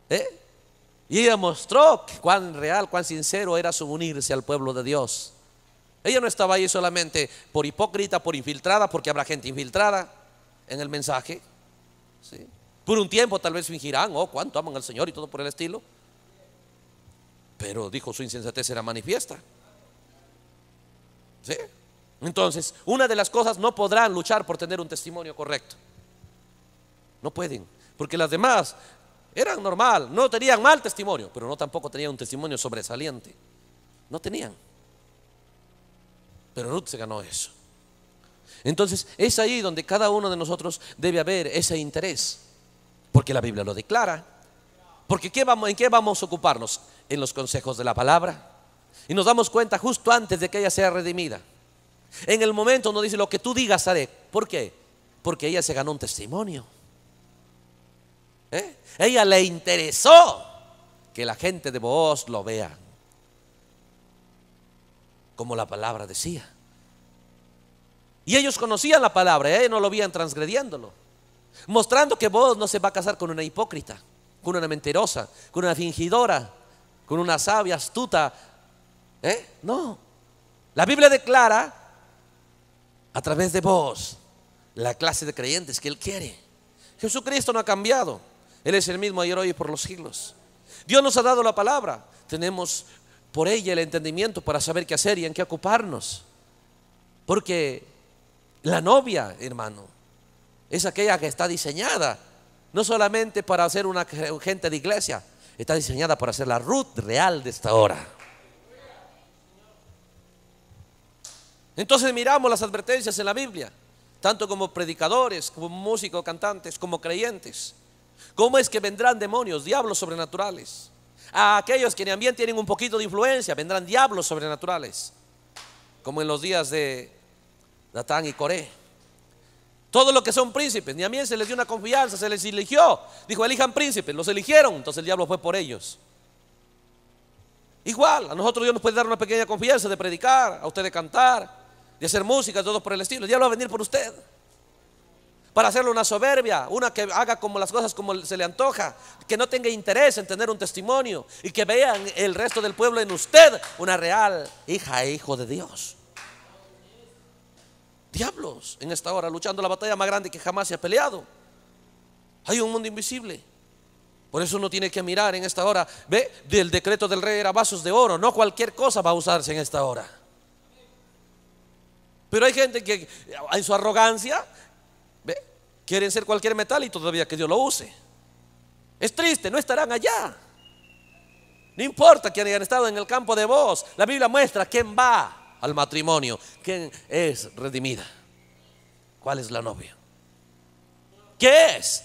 Speaker 1: ¿Eh? Y ella mostró cuán real, cuán sincero era su unirse al pueblo de Dios. Ella no estaba ahí solamente por hipócrita, por infiltrada, porque habrá gente infiltrada en el mensaje. ¿sí? Por un tiempo tal vez fingirán, oh, cuánto aman al Señor y todo por el estilo. Pero dijo su insensatez era manifiesta. Entonces, una de las cosas no podrán luchar por tener un testimonio correcto. No pueden, porque las demás eran normal, no tenían mal testimonio, pero no tampoco tenían un testimonio sobresaliente. No tenían. Pero Ruth se ganó eso. Entonces, es ahí donde cada uno de nosotros debe haber ese interés. Porque la Biblia lo declara. Porque ¿en qué vamos a ocuparnos? En los consejos de la palabra. Y nos damos cuenta justo antes de que ella sea redimida. En el momento no dice lo que tú digas haré. ¿Por qué? Porque ella se ganó un testimonio. ¿Eh? Ella le interesó que la gente de vos lo vea. Como la palabra decía. Y ellos conocían la palabra, ¿eh? no lo veían transgrediéndolo. Mostrando que vos no se va a casar con una hipócrita, con una mentirosa, con una fingidora, con una sabia, astuta. ¿eh? No. La Biblia declara a través de vos la clase de creyentes que Él quiere. Jesucristo no ha cambiado. Él es el mismo ayer, hoy y por los siglos. Dios nos ha dado la palabra. Tenemos por ella el entendimiento para saber qué hacer y en qué ocuparnos. Porque la novia, hermano, es aquella que está diseñada no solamente para ser una gente de iglesia, está diseñada para ser la rut real de esta hora. Entonces miramos las advertencias en la Biblia, tanto como predicadores, como músicos, cantantes, como creyentes. ¿Cómo es que vendrán demonios, diablos sobrenaturales? A aquellos que también tienen un poquito de influencia, vendrán diablos sobrenaturales, como en los días de Natán y Coré. Todos los que son príncipes, ni a mí se les dio una confianza, se les eligió. Dijo, elijan príncipes, los eligieron, entonces el diablo fue por ellos. Igual, a nosotros Dios nos puede dar una pequeña confianza de predicar, a usted de cantar, de hacer música, todo por el estilo. El diablo va a venir por usted. Para hacerle una soberbia, una que haga como las cosas como se le antoja, que no tenga interés en tener un testimonio y que vean el resto del pueblo en usted una real hija e hijo de Dios diablos en esta hora, luchando la batalla más grande que jamás se ha peleado. Hay un mundo invisible. Por eso uno tiene que mirar en esta hora. Ve, del decreto del rey era vasos de oro. No cualquier cosa va a usarse en esta hora. Pero hay gente que en su arrogancia ve, quieren ser cualquier metal y todavía que Dios lo use. Es triste, no estarán allá. No importa que hayan estado en el campo de voz. La Biblia muestra quién va al matrimonio. ¿Quién es redimida? ¿Cuál es la novia? ¿Qué es?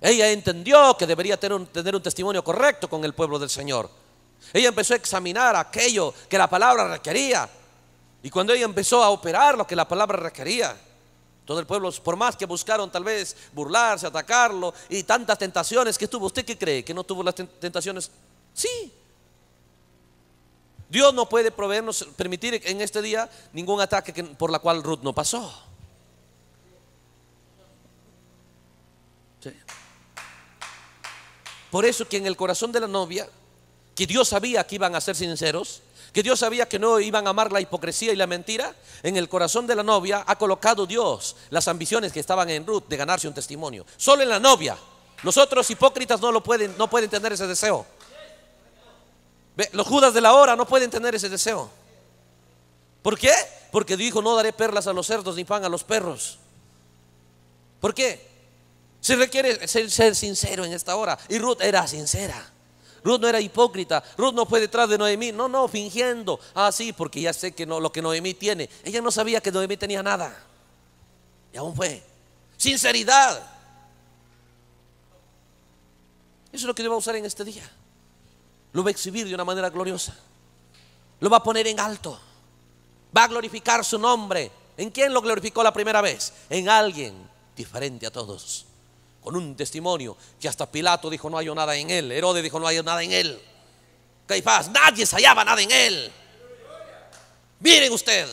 Speaker 1: Ella entendió que debería tener un, testimonio correcto con el pueblo del Señor. Ella empezó a examinar aquello que la palabra requería. Y cuando ella empezó a operar lo que la palabra requería, todo el pueblo, por más que buscaron tal vez burlarse, atacarlo y tantas tentaciones que tuvo, ¿usted qué cree? ¿Que no tuvo las tentaciones? Sí, Dios no puede proveernos, permitir en este día ningún ataque por la cual Ruth no pasó. Por eso que en el corazón de la novia, que Dios sabía que iban a ser sinceros, que Dios sabía que no iban a amar la hipocresía y la mentira, en el corazón de la novia ha colocado Dios las ambiciones que estaban en Ruth de ganarse un testimonio. Solo en la novia. Los otros hipócritas no lo pueden, no pueden tener ese deseo. Los judas de la hora no pueden tener ese deseo. ¿Por qué? Porque dijo, no daré perlas a los cerdos ni pan a los perros. ¿Por qué? Se requiere ser, sincero en esta hora. Y Ruth era sincera. Ruth no era hipócrita. Ruth no fue detrás de Noemí. No, no, fingiendo. Ah, sí, porque ya sé que no, lo que Noemí tiene. Ella no sabía que Noemí tenía nada. Y aún fue. Sinceridad. Eso es lo que yo voy a usar en este día lo va a exhibir de una manera gloriosa. Lo va a poner en alto. Va a glorificar su nombre. ¿En quién lo glorificó la primera vez? En alguien diferente a todos. Con un testimonio que hasta Pilato dijo no hay nada en él. Herodes dijo no hay nada en él. Caifás, nadie se hallaba nada en él. Miren usted,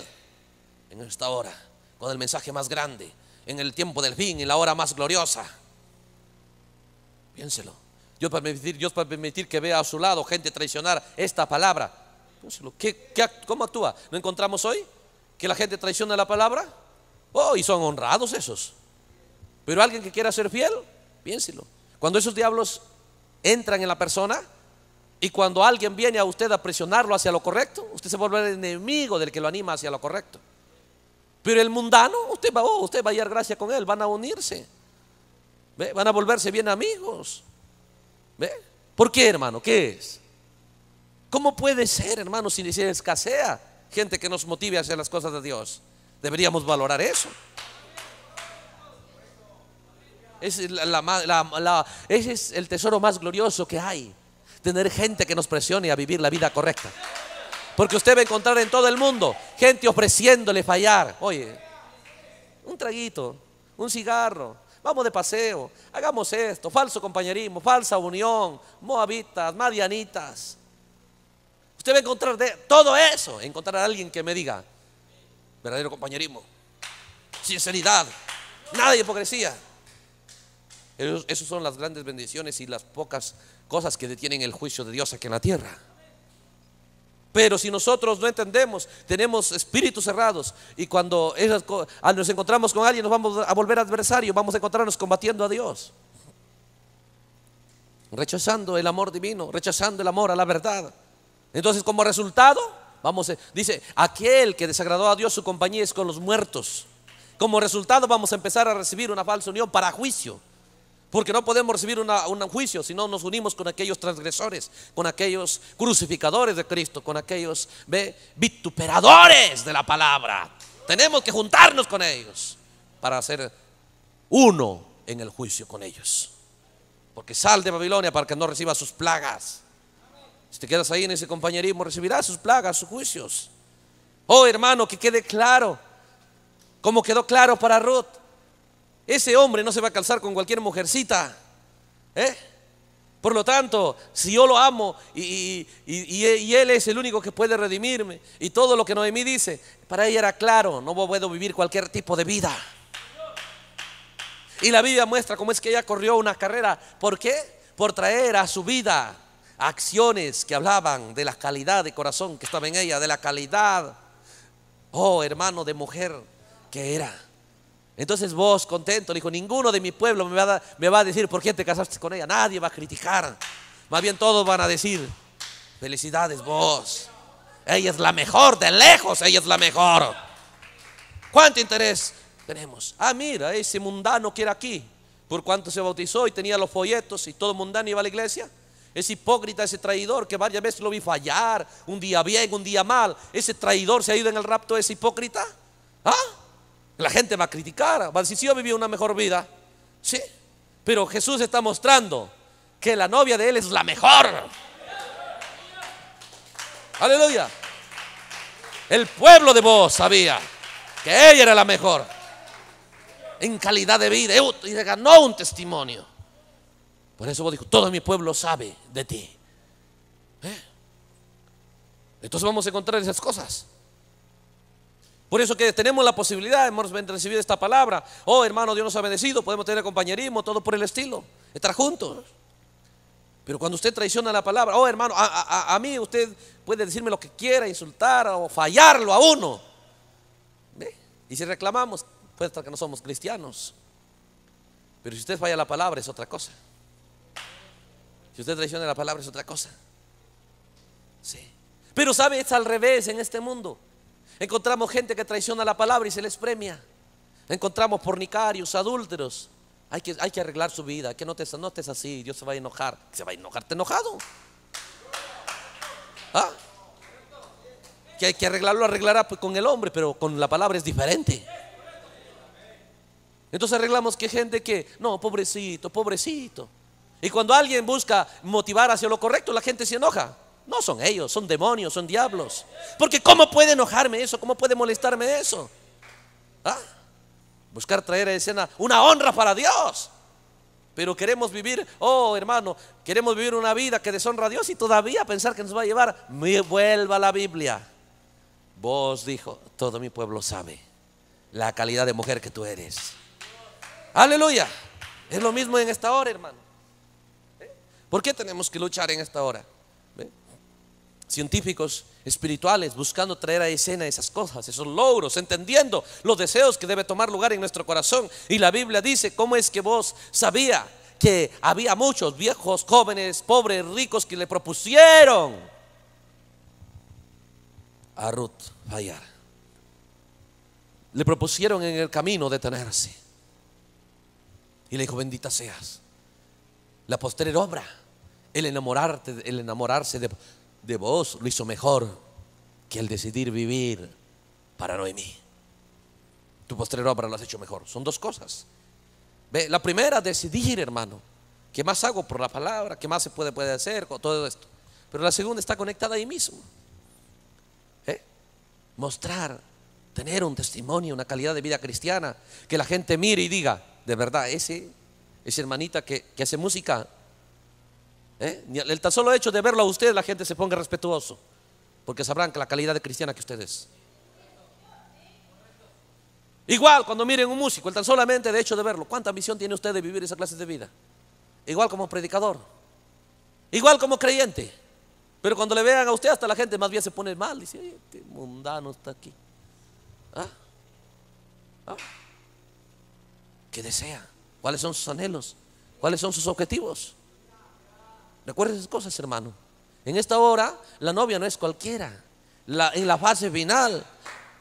Speaker 1: en esta hora, con el mensaje más grande, en el tiempo del fin, en la hora más gloriosa. Piénselo. Dios para permitir, que vea a su lado gente traicionar esta palabra. cómo actúa? ¿No encontramos hoy que la gente traiciona la palabra? Oh, y son honrados esos. Pero alguien que quiera ser fiel, piénselo. Cuando esos diablos entran en la persona y cuando alguien viene a usted a presionarlo hacia lo correcto, usted se vuelve enemigo del que lo anima hacia lo correcto. Pero el mundano, usted va, oh, usted va a hallar gracia con él, van a unirse, van a volverse bien amigos. ¿Ve? ¿Por qué, hermano? ¿Qué es? ¿Cómo puede ser, hermano, si siquiera escasea gente que nos motive a hacer las cosas de Dios? Deberíamos valorar eso. Es, ese es el tesoro más glorioso que hay. Tener gente que nos presione a vivir la vida correcta. Porque usted va a encontrar en todo el mundo gente ofreciéndole fallar. Oye, un traguito, un cigarro, vamos de paseo, hagamos esto, falso compañerismo, falsa unión, moabitas, madianitas. Usted va a encontrar todo eso, encontrar a alguien que me diga, verdadero compañerismo, sinceridad, nada de hipocresía. Esas son las grandes bendiciones y las pocas cosas que detienen el juicio de Dios aquí en la tierra. Pero si nosotros no entendemos, tenemos espíritus cerrados y cuando ah, nos encontramos con alguien nos vamos a volver adversarios, vamos a encontrarnos combatiendo a Dios. Rechazando el amor divino, rechazando el amor a la verdad. Entonces como resultado, vamos, a, dice, aquel que desagradó a Dios su compañía es con los muertos. Como resultado vamos a empezar a recibir una falsa unión para juicio. Porque no podemos recibir un juicio si no nos unimos con aquellos transgresores, con aquellos crucificadores de Cristo, con aquellos vituperadores de la palabra. Tenemos que juntarnos con ellos para ser uno en el juicio con ellos. Porque sal de Babilonia para que no reciba sus plagas. Si te quedas ahí en ese compañerismo, recibirás sus plagas, sus juicios. Oh hermano, que quede claro, como quedó claro para Ruth. Ese hombre no se va a calzar con cualquier mujercita. ¿eh? Por lo tanto, si yo lo amo y, y, Él es el único que puede redimirme, y todo lo que Noemí dice, para ella era claro, no puedo vivir cualquier tipo de vida. Y la Biblia muestra cómo es que ella corrió una carrera. ¿Por qué? Por traer a su vida acciones que hablaban de la calidad de corazón que estaba en ella, de la calidad, oh hermano, de mujer que era. Entonces vos, contento, dijo, ninguno de mi pueblo me va, a, decir por qué te casaste con ella. Nadie va a criticar. Más bien todos van a decir, felicidades vos. Ella es la mejor, de lejos ella es la mejor. ¿Cuánto interés tenemos? Ah, mira, ese mundano que era aquí, por cuánto se bautizó y tenía los folletos y todo mundano iba a la iglesia. Ese hipócrita, ese traidor que varias veces lo vi fallar, un día bien, un día mal. Ese traidor se ha ido en el rapto, ese hipócrita. ¿Ah? La gente va a criticar, va a si yo viví una mejor vida. Sí, pero Jesús está mostrando que la novia de Él es la mejor. Aleluya. El pueblo de vos sabía que ella era la mejor en calidad de vida y le ganó un testimonio. Por eso vos dijo, todo mi pueblo sabe de ti. ¿Eh? Entonces vamos a encontrar esas cosas. Por eso que tenemos la posibilidad, hemos de recibir esta palabra. Oh, hermano, Dios nos ha bendecido, podemos tener compañerismo, todo por el estilo, estar juntos. Pero cuando usted traiciona la palabra, oh, hermano, a, mí usted puede decirme lo que quiera, insultar o fallarlo a uno. Y si reclamamos, puede estar que no somos cristianos. Pero si usted falla la palabra, es otra cosa. Si usted traiciona la palabra, es otra cosa. Sí. Pero sabe, es al revés en este mundo. Encontramos gente que traiciona la palabra y se les premia. Encontramos pornicarios, adúlteros. Hay que, hay que arreglar su vida, que no te, no estés así, Dios se va a enojar. Se va a enojar, ¿te enojado? ¿Ah? Que hay que arreglarlo, arreglará pues con el hombre, pero con la palabra es diferente. Entonces arreglamos que gente que, no, pobrecito, pobrecito. Y cuando alguien busca motivar hacia lo correcto, la gente se enoja. No son ellos, son demonios, son diablos. Porque ¿cómo puede enojarme eso? ¿Cómo puede molestarme eso? ¿Ah? Buscar traer a escena una honra para Dios. Pero queremos vivir, oh hermano, queremos vivir una vida que deshonra a Dios y todavía pensar que nos va a llevar. Me vuelva a la Biblia. Vos dijo, todo mi pueblo sabe la calidad de mujer que tú eres. Aleluya. Es lo mismo en esta hora, hermano. ¿Eh? ¿Por qué tenemos que luchar en esta hora? científicos espirituales buscando traer a escena esas cosas, esos logros, entendiendo los deseos que debe tomar lugar en nuestro corazón. Y la Biblia dice, ¿cómo es que vos sabía que había muchos viejos, jóvenes, pobres, ricos que le propusieron a Ruth fallar? Le propusieron en el camino detenerse. Y le dijo, bendita seas. La posterior obra, el enamorarte, el enamorarse de de vos lo hizo mejor que el decidir vivir para mí. Tu postrera obra lo has hecho mejor. Son dos cosas. La primera, decidir, hermano. ¿Qué más hago por la palabra? ¿Qué más se puede, puede hacer con todo esto? Pero la segunda está conectada ahí mismo. ¿Eh? Mostrar, tener un testimonio, una calidad de vida cristiana. Que la gente mire y diga, de verdad, ese, esa hermanita que, que hace música ¿Eh? El tan solo hecho de verlo a usted, la gente se ponga respetuoso, porque sabrán que la calidad de cristiana que usted es. Igual cuando miren un músico, el tan solamente de hecho de verlo, ¿cuánta ambición tiene usted de vivir esa clase de vida? Igual como predicador, igual como creyente. Pero cuando le vean a usted, hasta la gente más bien se pone mal. Dice, este mundano está aquí. ¿Ah? ¿Ah? ¿Qué desea? ¿Cuáles son sus anhelos? ¿Cuáles son sus objetivos? Recuerden esas cosas, hermano. En esta hora, la novia no es cualquiera. en la fase final,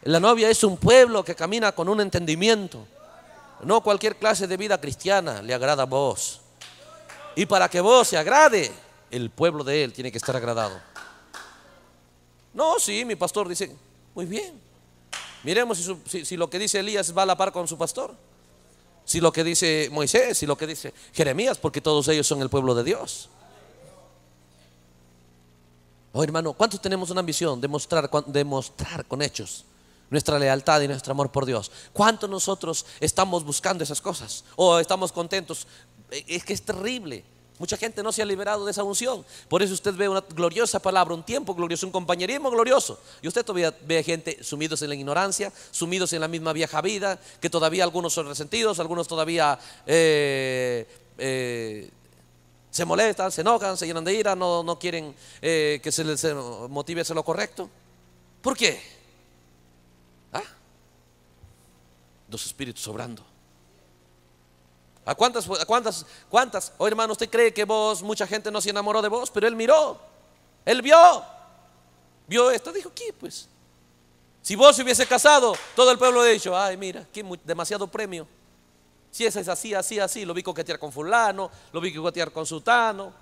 Speaker 1: la novia es un pueblo que camina con un entendimiento. No cualquier clase de vida cristiana le agrada a vos. Y para que vos se agrade, el pueblo de él tiene que estar agradado. No, sí, mi pastor dice, muy bien. Miremos si, si lo que dice Elías va a la par con su pastor. Si lo que dice Moisés, si lo que dice Jeremías, porque todos ellos son el pueblo de Dios. Oh, hermano, ¿cuántos tenemos una ambición de mostrar, con hechos nuestra lealtad y nuestro amor por Dios? ¿Cuántos nosotros estamos buscando esas cosas? ¿O estamos contentos? E, es que es terrible. Mucha gente no se ha liberado de esa unción. Por eso usted ve una gloriosa palabra, un tiempo glorioso, un compañerismo glorioso. Y usted todavía ve gente sumidos en la ignorancia, sumidos en la misma vieja vida, que todavía algunos son resentidos, algunos todavía eh, eh, se molestan, se enojan, se llenan de ira, no, no quieren eh, que se les eh, motive a hacer lo correcto. ¿Por qué? ¿Ah? Dos espíritus sobrando. ¿A cuántas, a cuántas, cuántas? Oh, hermano, usted cree que vos, mucha gente no se enamoró de vos, pero él miró, él vio, vio esto, dijo, ¿qué pues? Si vos se hubiese casado, todo el pueblo ha dicho, ay, mira, qué, demasiado premio. Si ese es así, así, así, lo vi coquetear con fulano, lo vi coquetear con sultano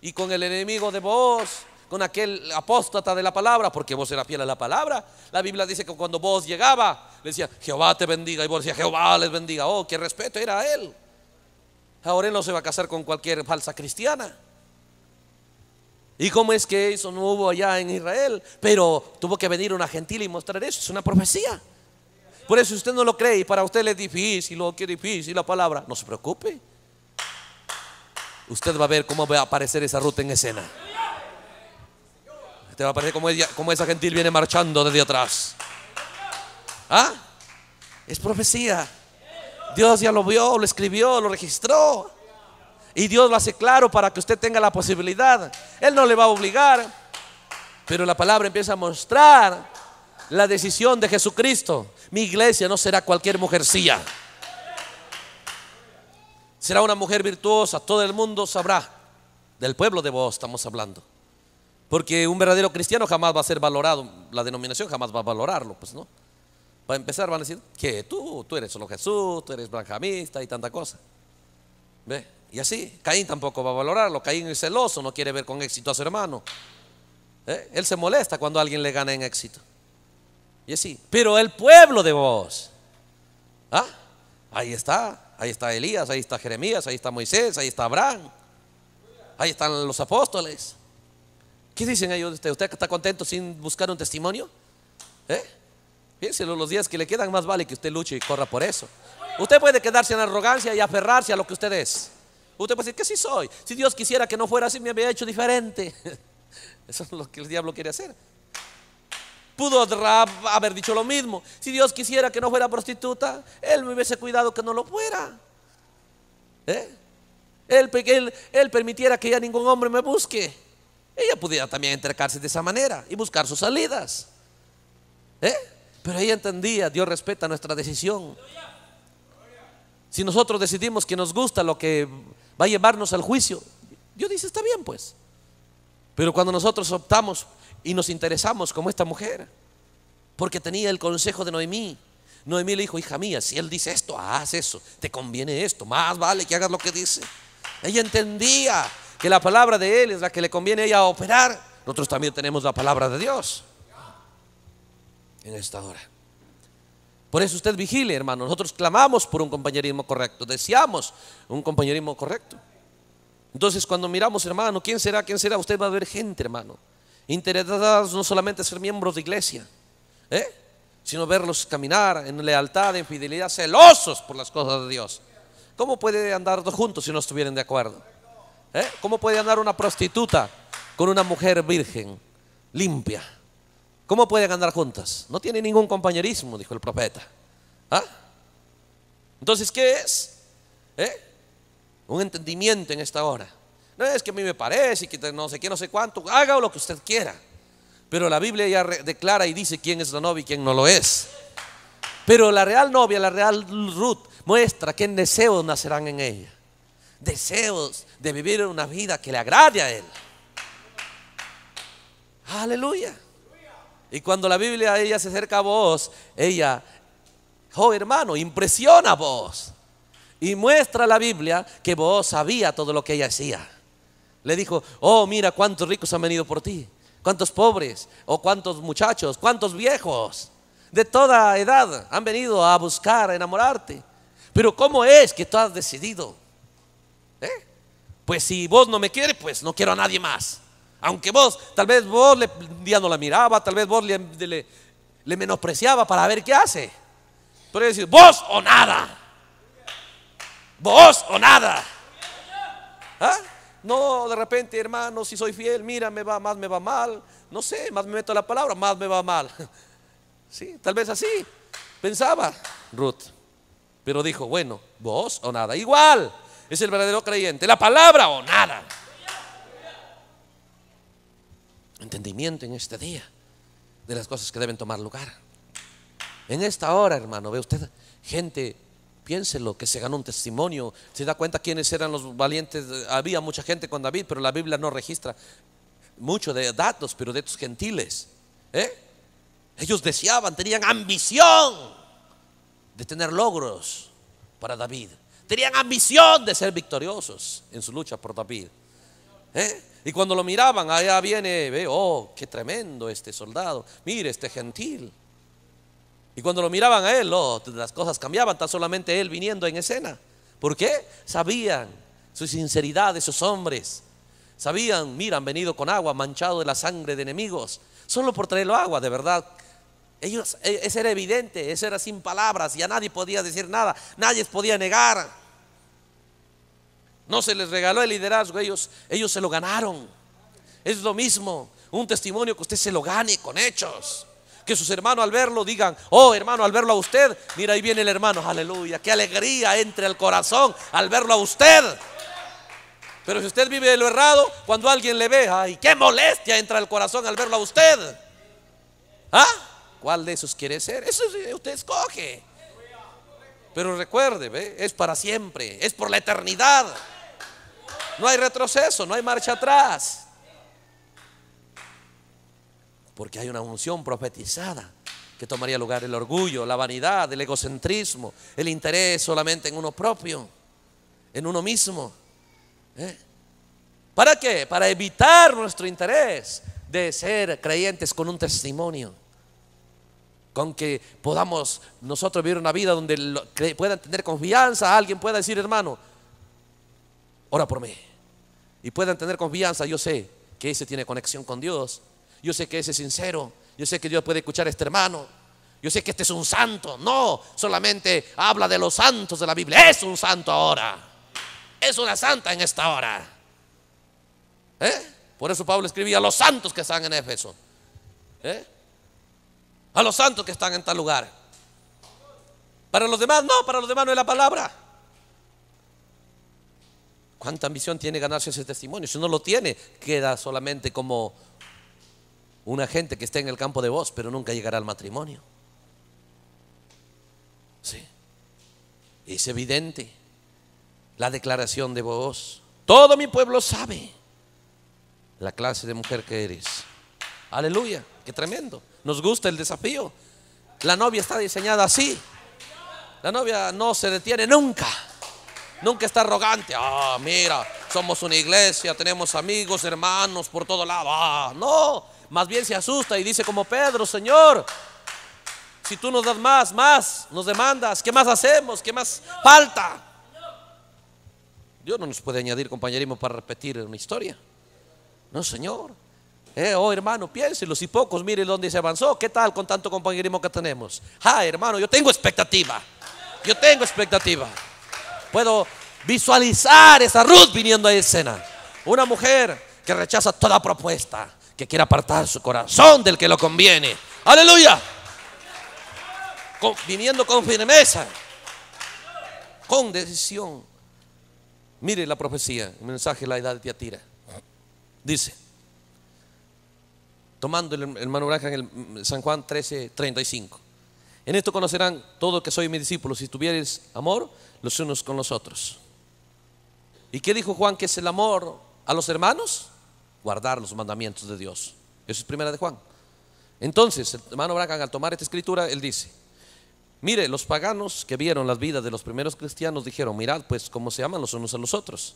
Speaker 1: y con el enemigo de vos, con aquel apóstata de la palabra, porque vos eras fiel a la palabra. La Biblia dice que cuando vos llegaba, le decía, Jehová te bendiga, y vos decía, Jehová les bendiga. Oh, qué respeto era él. Ahora él no se va a casar con cualquier falsa cristiana. ¿Y cómo es que eso no hubo allá en Israel? Pero tuvo que venir una gentil y mostrar eso. Es una profecía. Por eso usted no lo cree y para usted le es difícil, lo que es difícil la palabra, no se preocupe. Usted va a ver cómo va a aparecer esa ruta en escena. Te va a aparecer como, como esa gentil viene marchando desde atrás. ¿Ah? Es profecía. Dios ya lo vio, lo escribió, lo registró. Y Dios lo hace claro para que usted tenga la posibilidad. Él no le va a obligar. Pero la palabra empieza a mostrar la decisión de Jesucristo. Mi iglesia no será cualquier mujercilla. Será una mujer virtuosa, todo el mundo sabrá. Del pueblo de vos estamos hablando. Porque un verdadero cristiano jamás va a ser valorado, la denominación jamás va a valorarlo, pues no. a empezar van a decir que tú, tú eres solo Jesús, tú eres branjamista y tanta cosa. ¿Ve? Y así, Caín tampoco va a valorarlo, Caín es celoso, no quiere ver con éxito a su hermano. Eh, él se molesta cuando alguien le gana en éxito. Y así, pero el pueblo de vos. ¿Ah? Ahí está, ahí está Elías, ahí está Jeremías, ahí está Moisés, ahí está Abraham. Ahí están los apóstoles. ¿Qué dicen ellos usted? está contento sin buscar un testimonio? ¿Eh? Fíjense, los días que le quedan más vale que usted luche y corra por eso. Usted puede quedarse en arrogancia y aferrarse a lo que usted es. Usted puede decir que sí soy. Si Dios quisiera que no fuera así, me había hecho diferente. <laughs> Eso es lo que el diablo quiere hacer. Pudo haber dicho lo mismo. Si Dios quisiera que no fuera prostituta, Él me hubiese cuidado que no lo fuera. ¿Eh? Él, él, permitiera que ya ningún hombre me busque. Ella pudiera también entrecarse de esa manera y buscar sus salidas. ¿Eh? Pero ella entendía, Dios respeta nuestra decisión. Si nosotros decidimos que nos gusta lo que va a llevarnos al juicio, Dios dice, está bien pues. Pero cuando nosotros optamos y nos interesamos como esta mujer, porque tenía el consejo de Noemí. Noemí le dijo, hija mía, si él dice esto, haz eso, te conviene esto, más vale que hagas lo que dice. Ella entendía que la palabra de él es la que le conviene a ella operar. Nosotros también tenemos la palabra de Dios en esta hora. Por eso usted vigile, hermano. Nosotros clamamos por un compañerismo correcto, deseamos un compañerismo correcto. Entonces, cuando miramos, hermano, ¿quién será? ¿Quién será? Usted va a ver gente, hermano, interesados no solamente ser miembros de iglesia, ¿eh? sino verlos caminar en lealtad, en fidelidad, celosos por las cosas de Dios. ¿Cómo puede andar dos juntos si no estuvieran de acuerdo? ¿Eh? ¿Cómo puede andar una prostituta con una mujer virgen, limpia? ¿Cómo pueden andar juntas? No tiene ningún compañerismo, dijo el profeta. ¿Ah? Entonces, ¿qué es? ¿Eh? Un entendimiento en esta hora. No es que a mí me parece, que no sé qué, no sé cuánto. Haga lo que usted quiera. Pero la Biblia ya declara y dice quién es la novia y quién no lo es. Pero la real novia, la real Ruth, muestra que deseos nacerán en ella. Deseos de vivir una vida que le agrade a él. Aleluya. Y cuando la Biblia ella se acerca a vos, ella, oh hermano, impresiona a vos. Y muestra a la Biblia que vos sabía todo lo que ella hacía. Le dijo, oh, mira cuántos ricos han venido por ti, cuántos pobres, o cuántos muchachos, cuántos viejos, de toda edad han venido a buscar, a enamorarte. Pero ¿cómo es que tú has decidido? ¿Eh? Pues si vos no me quieres, pues no quiero a nadie más. Aunque vos, tal vez vos le, día no la miraba, tal vez vos le, menospreciaba para ver qué hace. Pero decir, vos o nada. Vos o nada. ¿Ah? No, de repente, hermano, si soy fiel, mira, me va, más me va mal. No sé, más me meto la palabra, más me va mal. <laughs> Sí, tal vez así pensaba Ruth. Pero dijo, bueno, vos o nada. Igual es el verdadero creyente. La palabra o nada. Entendimiento en este día de las cosas que deben tomar lugar. En esta hora, hermano, ve usted gente Piénselo, que se ganó un testimonio. Se da cuenta quiénes eran los valientes. Había mucha gente con David, pero la Biblia no registra mucho de datos, pero de estos gentiles. ¿eh? Ellos deseaban, tenían ambición de tener logros para David. Tenían ambición de ser victoriosos en su lucha por David. ¿eh? Y cuando lo miraban, allá viene, ve, oh, qué tremendo este soldado. Mire, este gentil. Y cuando lo miraban a él, oh, las cosas cambiaban, tan solamente él viniendo en escena. ¿Por qué? Sabían su sinceridad esos hombres. Sabían, miran venido con agua, manchado de la sangre de enemigos, solo por traerlo agua, de verdad. Ellos, e, eso era evidente, eso era sin palabras, Y a nadie podía decir nada, nadie podía negar. No se les regaló el liderazgo, ellos, ellos se lo ganaron. Es lo mismo, un testimonio que usted se lo gane con hechos que sus hermanos al verlo digan, oh hermano, al verlo a usted, mira, ahí viene el hermano, aleluya, qué alegría entre el corazón al verlo a usted. Pero si usted vive de lo errado, cuando alguien le ve, ay, qué molestia entra el corazón al verlo a usted. ¿Ah? ¿Cuál de esos quiere ser? Eso usted escoge. Pero recuerde, es para siempre, es por la eternidad. No hay retroceso, no hay marcha atrás porque hay una unción profetizada que tomaría lugar el orgullo, la vanidad, el egocentrismo, el interés solamente en uno propio, en uno mismo. ¿eh? ¿Para qué? Para evitar nuestro interés de ser creyentes con un testimonio, con que podamos nosotros vivir una vida donde puedan tener confianza, alguien pueda decir, hermano, ora por mí, y puedan tener confianza, yo sé que ese tiene conexión con Dios, yo sé que ese es sincero. Yo sé que Dios puede escuchar a este hermano. Yo sé que este es un santo. No, solamente habla de los santos de la Biblia. Es un santo ahora. Es una santa en esta hora. ¿Eh? Por eso Pablo escribía a los santos que están en Éfeso. ¿Eh? A los santos que están en tal lugar. Para los demás, no, para los demás no es la palabra. ¿Cuánta ambición tiene ganarse ese testimonio? Si no lo tiene, queda solamente como una gente que está en el campo de vos. pero nunca llegará al matrimonio. Sí. Es evidente la declaración de vos. Todo mi pueblo sabe la clase de mujer que eres. Aleluya, qué tremendo. Nos gusta el desafío. La novia está diseñada así. La novia no se detiene nunca. Nunca está arrogante. Ah, mira, somos una iglesia, tenemos amigos, hermanos por todo lado. Ah, no. Más bien se asusta y dice como Pedro, Señor, si tú nos das más, más, nos demandas, ¿qué más hacemos? ¿Qué más falta? Dios no nos puede añadir compañerismo para repetir una historia. No, Señor. Eh, oh, hermano, piénselo. Si pocos, mire dónde se avanzó. ¿Qué tal con tanto compañerismo que tenemos? Ah, hermano, yo tengo expectativa. Yo tengo expectativa. Puedo visualizar esa Ruth viniendo a escena. Una mujer que rechaza toda propuesta que quiere apartar su corazón del que lo conviene. Aleluya. Con, viniendo con firmeza, con decisión. Mire la profecía, el mensaje de la edad de Atira. Dice, tomando el hermano en el mm, San Juan 13, 35. En esto conocerán todo que soy mi discípulo si tuvieres amor los unos con los otros. ¿Y qué dijo Juan que es el amor a los hermanos? guardar los mandamientos de Dios. Eso es primera de Juan. Entonces, el hermano Bragan al tomar esta escritura, él dice, mire, los paganos que vieron las vidas de los primeros cristianos dijeron, mirad pues cómo se aman los unos a los otros.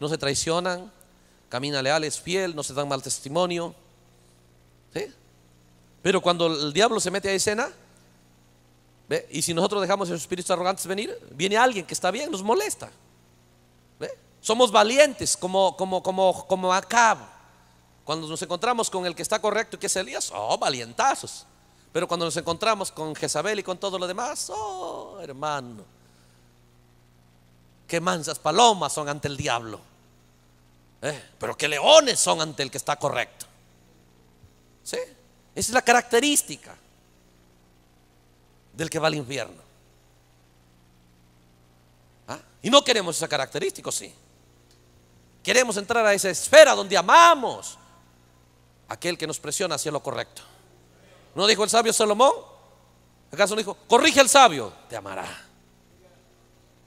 Speaker 1: No se traicionan, camina leal, es fiel, no se dan mal testimonio. ¿Sí? Pero cuando el diablo se mete a escena, ¿ve? y si nosotros dejamos el espíritu espíritus arrogantes venir, viene alguien que está bien, nos molesta. Somos valientes como, como, como, como Acab. Cuando nos encontramos con el que está correcto, que es Elías, oh, valientazos. Pero cuando nos encontramos con Jezabel y con todo lo demás, oh, hermano, qué mansas palomas son ante el diablo. Eh, pero qué leones son ante el que está correcto. ¿Sí? Esa es la característica del que va al infierno. ¿Ah? Y no queremos esa característica, sí. Queremos entrar a esa esfera donde amamos aquel que nos presiona hacia lo correcto. ¿No dijo el sabio Salomón? ¿Acaso no dijo, corrige al sabio, te amará?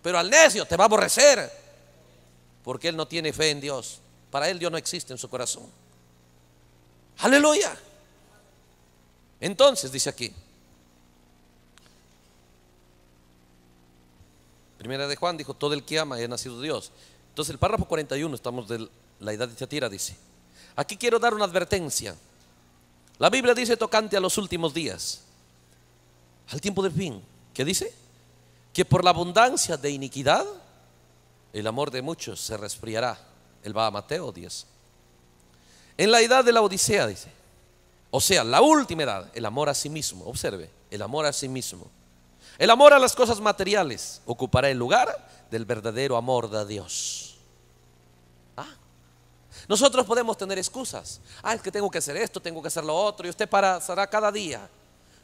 Speaker 1: Pero al necio te va a aborrecer, porque él no tiene fe en Dios. Para él Dios no existe en su corazón. Aleluya. Entonces dice aquí, Primera de Juan dijo, todo el que ama ha nacido Dios. Entonces el párrafo 41, estamos de la edad de Satira dice, aquí quiero dar una advertencia. La Biblia dice tocante a los últimos días, al tiempo del fin. ¿Qué dice? Que por la abundancia de iniquidad, el amor de muchos se resfriará. El va a Mateo 10. En la edad de la Odisea, dice. O sea, la última edad, el amor a sí mismo. Observe, el amor a sí mismo. El amor a las cosas materiales ocupará el lugar del verdadero amor de Dios. Nosotros podemos tener excusas. Ah, es que tengo que hacer esto, tengo que hacer lo otro, y usted pasará cada día.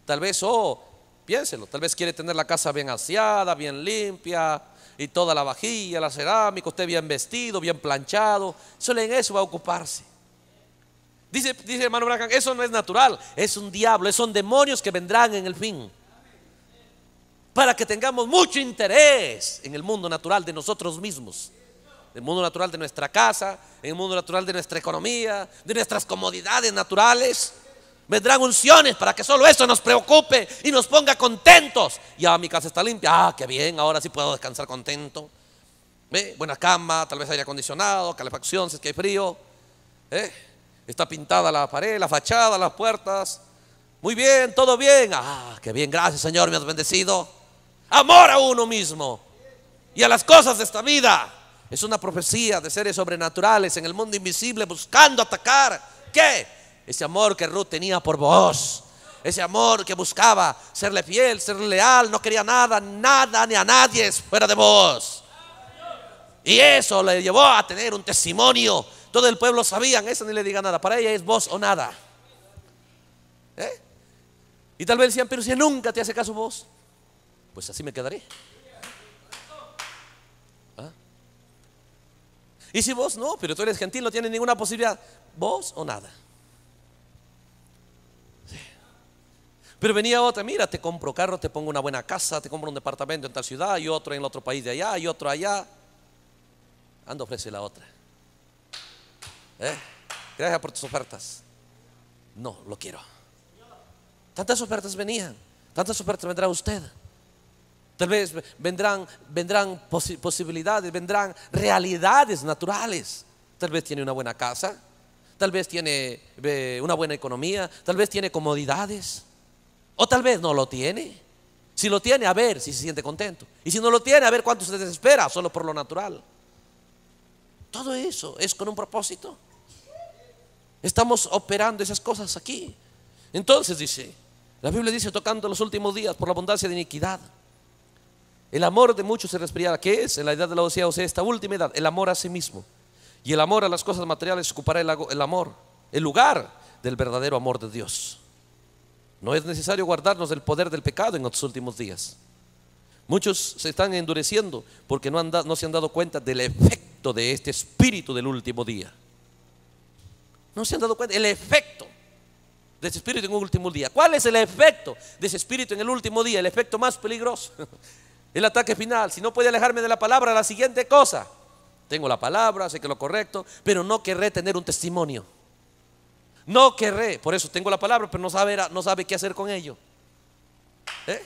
Speaker 1: Tal vez, oh, piénselo, tal vez quiere tener la casa bien aseada, bien limpia, y toda la vajilla, la cerámica, usted bien vestido, bien planchado. Solo en eso va a ocuparse. Dice, dice hermano Branham, eso no es natural, es un diablo, son demonios que vendrán en el fin. Para que tengamos mucho interés en el mundo natural de nosotros mismos el mundo natural de nuestra casa, en el mundo natural de nuestra economía, de nuestras comodidades naturales. Vendrán unciones para que solo eso nos preocupe y nos ponga contentos. Ya mi casa está limpia, ah, qué bien, ahora sí puedo descansar contento. ¿Ve? Buena cama, tal vez aire acondicionado, calefacción si es que hay frío. ¿Eh? Está pintada la pared, la fachada, las puertas. Muy bien, todo bien. Ah, qué bien, gracias Señor, me has bendecido. Amor a uno mismo y a las cosas de esta vida. Es una profecía de seres sobrenaturales en el mundo invisible buscando atacar. ¿Qué? Ese amor que Ruth tenía por vos. Ese amor que buscaba serle fiel, serle leal. No quería nada, nada ni a nadie fuera de vos. Y eso le llevó a tener un testimonio. Todo el pueblo sabía, eso ni le diga nada. Para ella es vos o nada. ¿Eh? Y tal vez decían, pero si nunca te hace caso vos, pues así me quedaré. Y si vos no, pero tú eres gentil, no tienes ninguna posibilidad, vos o nada. Pero venía otra, mira, te compro carro, te pongo una buena casa, te compro un departamento en tal ciudad y otro en el otro país de allá y otro allá. Anda, ofrece la otra. ¿Eh? Gracias por tus ofertas. No, lo quiero. Tantas ofertas venían, tantas ofertas vendrá usted. Tal vez vendrán, vendrán posibilidades, vendrán realidades naturales. Tal vez tiene una buena casa, tal vez tiene una buena economía, tal vez tiene comodidades, o tal vez no lo tiene. Si lo tiene, a ver si se siente contento. Y si no lo tiene, a ver cuánto se desespera solo por lo natural. Todo eso es con un propósito. Estamos operando esas cosas aquí. Entonces dice, la Biblia dice, tocando los últimos días por la abundancia de iniquidad. El amor de muchos se respira. ¿Qué es? En la edad de la Odisea, o sea, esta última edad, el amor a sí mismo. Y el amor a las cosas materiales ocupará el, amor, el lugar del verdadero amor de Dios. No es necesario guardarnos del poder del pecado en los últimos días. Muchos se están endureciendo porque no, han no se han dado cuenta del efecto de este espíritu del último día. No se han dado cuenta, el efecto de ese espíritu en un último día. ¿Cuál es el efecto de ese espíritu en el último día? El efecto más peligroso <laughs> el ataque final. Si no puede alejarme de la palabra, la siguiente cosa. Tengo la palabra, sé que es lo correcto, pero no querré tener un testimonio. No querré, por eso tengo la palabra, pero no sabe, no sabe qué hacer con ello. ¿Eh?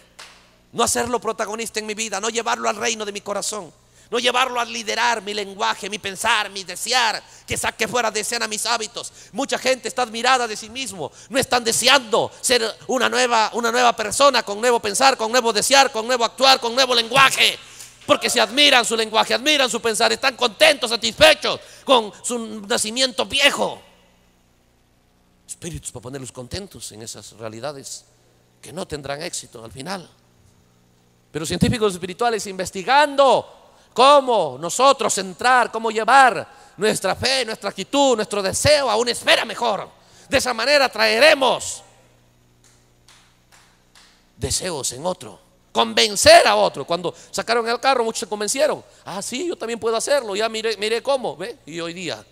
Speaker 1: No hacerlo protagonista en mi vida, no llevarlo al reino de mi corazón no llevarlo a liderar mi lenguaje, mi pensar, mi desear, que saque fuera de escena mis hábitos. Mucha gente está admirada de sí mismo, no están deseando ser una nueva, una nueva persona con nuevo pensar, con nuevo desear, con nuevo actuar, con nuevo lenguaje. Porque se admiran su lenguaje, admiran su pensar, están contentos, satisfechos con su nacimiento viejo. Espíritus para ponerlos contentos en esas realidades que no tendrán éxito al final. Pero científicos espirituales investigando cómo nosotros entrar, cómo llevar nuestra fe, nuestra actitud, nuestro deseo a una esfera mejor. De esa manera traeremos deseos en otro, convencer a otro. Cuando sacaron el carro, muchos se convencieron. Ah, sí, yo también puedo hacerlo, ya miré, miré cómo, ¿ve? Y hoy día,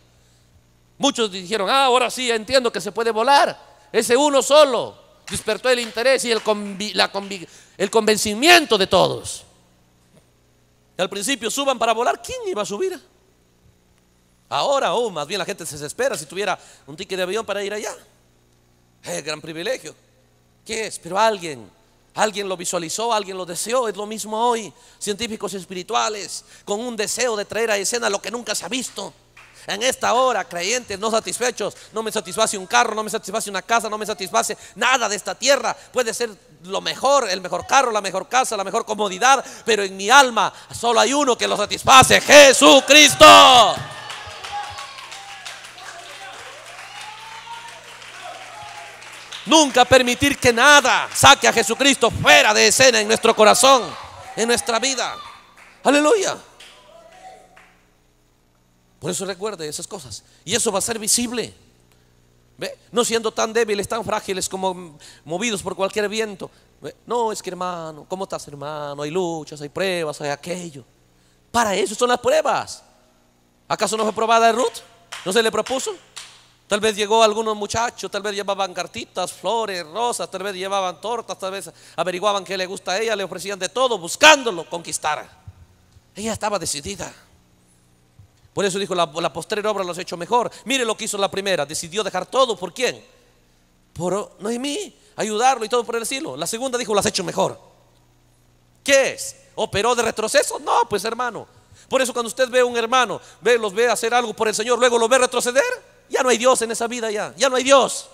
Speaker 1: muchos dijeron, ah, ahora sí, entiendo que se puede volar. Ese uno solo despertó el interés y el, el convencimiento de todos al principio suban para volar, ¿quién iba a subir? Ahora, oh, más bien la gente se desespera si tuviera un ticket de avión para ir allá. Es eh, gran privilegio. ¿Qué es? Pero alguien, alguien lo visualizó, alguien lo deseó. Es lo mismo hoy. Científicos espirituales con un deseo de traer a escena lo que nunca se ha visto. En esta hora, creyentes no satisfechos, no me satisface un carro, no me satisface una casa, no me satisface nada de esta tierra. Puede ser lo mejor, el mejor carro, la mejor casa, la mejor comodidad, pero en mi alma solo hay uno que lo satisface, Jesucristo. Nunca permitir que nada saque a Jesucristo fuera de escena en nuestro corazón, en nuestra vida. Aleluya. Por eso recuerde esas cosas. Y eso va a ser visible. No siendo tan débiles, tan frágiles como movidos por cualquier viento. No, es que hermano, ¿cómo estás hermano? Hay luchas, hay pruebas, hay aquello. Para eso son las pruebas. ¿Acaso no fue probada Ruth? ¿No se le propuso? Tal vez llegó algunos muchachos, tal vez llevaban cartitas, flores, rosas, tal vez llevaban tortas, tal vez averiguaban qué le gusta a ella, le ofrecían de todo, buscándolo, conquistar. Ella estaba decidida. Por eso dijo, la, la postrera obra lo he hecho mejor. Mire lo que hizo la primera, decidió dejar todo, ¿por quién? Por Noemí, ayudarlo y todo por el cielo. La segunda dijo, las he hecho mejor. ¿Qué es? ¿Operó de retroceso? No, pues hermano. Por eso cuando usted ve a un hermano, ve, los ve hacer algo por el Señor, luego lo ve retroceder, ya no hay Dios en esa vida ya, ya no hay Dios.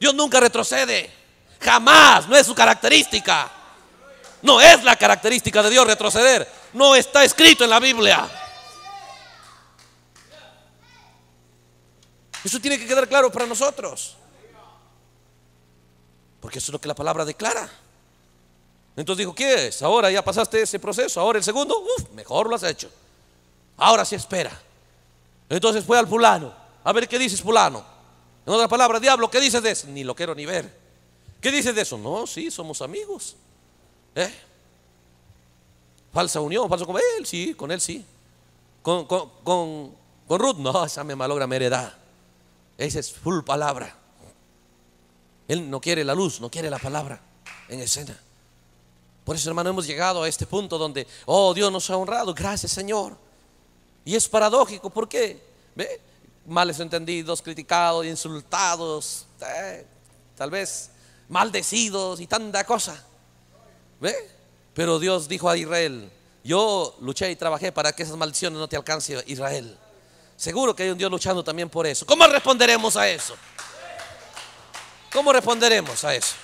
Speaker 1: Dios nunca retrocede, jamás, no es su característica. No es la característica de Dios retroceder, no está escrito en la Biblia. Eso tiene que quedar claro para nosotros. Porque eso es lo que la palabra declara. Entonces dijo, ¿qué es? Ahora ya pasaste ese proceso, ahora el segundo, uff, mejor lo has hecho. Ahora se espera. Entonces fue al fulano. A ver qué dices, fulano. En otra palabra diablo, ¿qué dices de eso? Ni lo quiero ni ver. ¿Qué dices de eso? No, sí, somos amigos. ¿Eh? Falsa unión, falso con él, sí, con él sí. Con, Ruth, no, esa me malogra me esa es full palabra. Él no quiere la luz, no quiere la palabra en escena. Por eso, hermano, hemos llegado a este punto donde, oh, Dios nos ha honrado, gracias, Señor. Y es paradójico, ¿por qué? ¿Ve? Males entendidos, criticados, insultados, eh, tal vez maldecidos y tanta cosa. ¿Ve? Pero Dios dijo a Israel, yo luché y trabajé para que esas maldiciones no te alcancen, Israel. Seguro que hay un Dios luchando también por eso. ¿Cómo responderemos a eso? ¿Cómo responderemos a eso?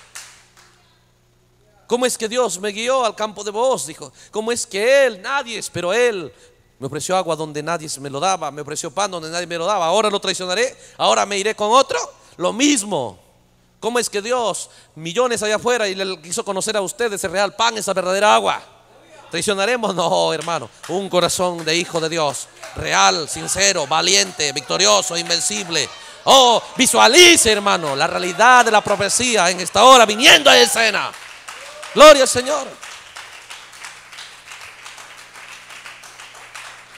Speaker 1: ¿Cómo es que Dios me guió al campo de voz? Dijo. ¿Cómo es que Él, nadie, pero Él me ofreció agua donde nadie me lo daba, me ofreció pan donde nadie me lo daba. Ahora lo traicionaré, ahora me iré con otro. Lo mismo. ¿Cómo es que Dios, millones allá afuera, y le quiso conocer a ustedes ese real pan, esa verdadera agua? ¿Traicionaremos? No, hermano. Un corazón de hijo de Dios, real, sincero, valiente, victorioso, invencible. Oh, visualice, hermano, la realidad de la profecía en esta hora viniendo a escena. Gloria al Señor.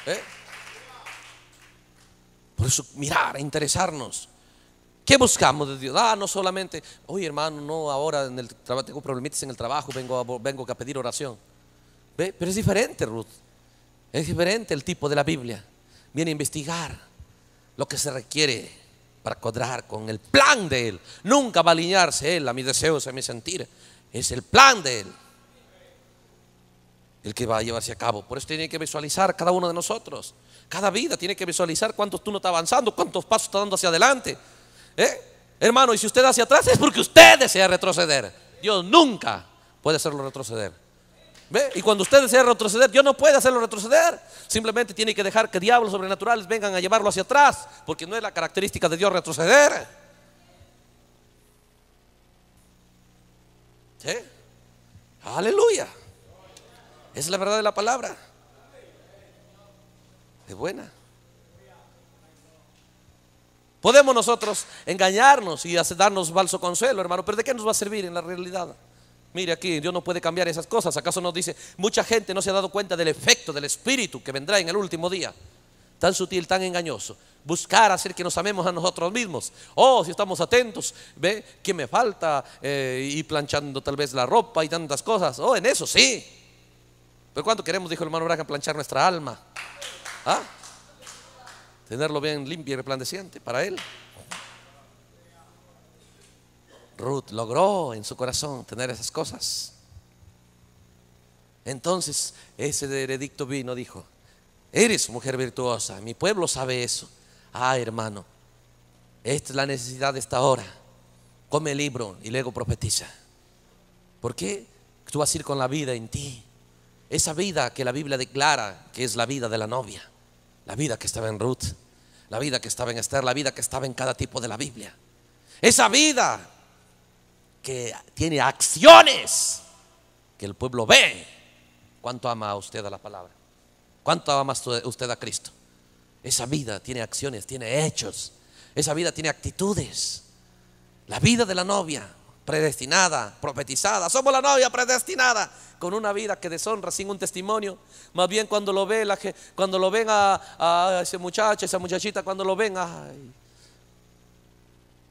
Speaker 1: ¿Eh? Por eso, mirar, interesarnos. ¿Qué buscamos de Dios? Ah, no solamente, oye hermano, no ahora en el trabajo, tengo problemitas en el trabajo, vengo vengo a pedir oración. Pero es diferente, Ruth. Es diferente el tipo de la Biblia. Viene a investigar lo que se requiere para cuadrar con el plan de Él. Nunca va a alinearse Él a mis deseos, a mi sentir. Es el plan de Él el que va a llevarse a cabo. Por eso tiene que visualizar cada uno de nosotros. Cada vida tiene que visualizar cuántos tú no está avanzando, cuántos pasos está dando hacia adelante. ¿Eh? Hermano, y si usted hacia atrás es porque usted desea retroceder. Dios nunca puede hacerlo retroceder. Y cuando usted desea retroceder, yo no puede hacerlo retroceder. Simplemente tiene que dejar que diablos sobrenaturales vengan a llevarlo hacia atrás, porque no es la característica de Dios retroceder. ¿Sí? Aleluya. Es la verdad de la palabra. Es buena. Podemos nosotros engañarnos y darnos falso consuelo, hermano, pero ¿de qué nos va a servir en la realidad? Mire aquí, Dios no puede cambiar esas cosas. ¿Acaso nos dice, mucha gente no se ha dado cuenta del efecto del Espíritu que vendrá en el último día? Tan sutil, tan engañoso. Buscar hacer que nos amemos a nosotros mismos. Oh, si estamos atentos, ve que me falta y eh, planchando tal vez la ropa y tantas cosas. Oh, en eso sí. Pero cuánto queremos, dijo el hermano Braga, planchar nuestra alma. ¿Ah? Tenerlo bien limpio y resplandeciente para Él. Ruth logró en su corazón tener esas cosas. Entonces ese veredicto vino, dijo, eres mujer virtuosa, mi pueblo sabe eso. Ah, hermano, esta es la necesidad de esta hora. Come el libro y luego profetiza. ¿Por qué tú vas a ir con la vida en ti. Esa vida que la Biblia declara que es la vida de la novia. La vida que estaba en Ruth. La vida que estaba en Esther. La vida que estaba en cada tipo de la Biblia. Esa vida que tiene acciones que el pueblo ve. ¿Cuánto ama usted a la palabra? ¿Cuánto ama usted a Cristo? Esa vida tiene acciones, tiene hechos. Esa vida tiene actitudes. La vida de la novia, predestinada, profetizada. Somos la novia predestinada con una vida que deshonra sin un testimonio. Más bien cuando lo ve la, cuando lo ven a, ese muchacho, esa muchachita, cuando lo ven, ay,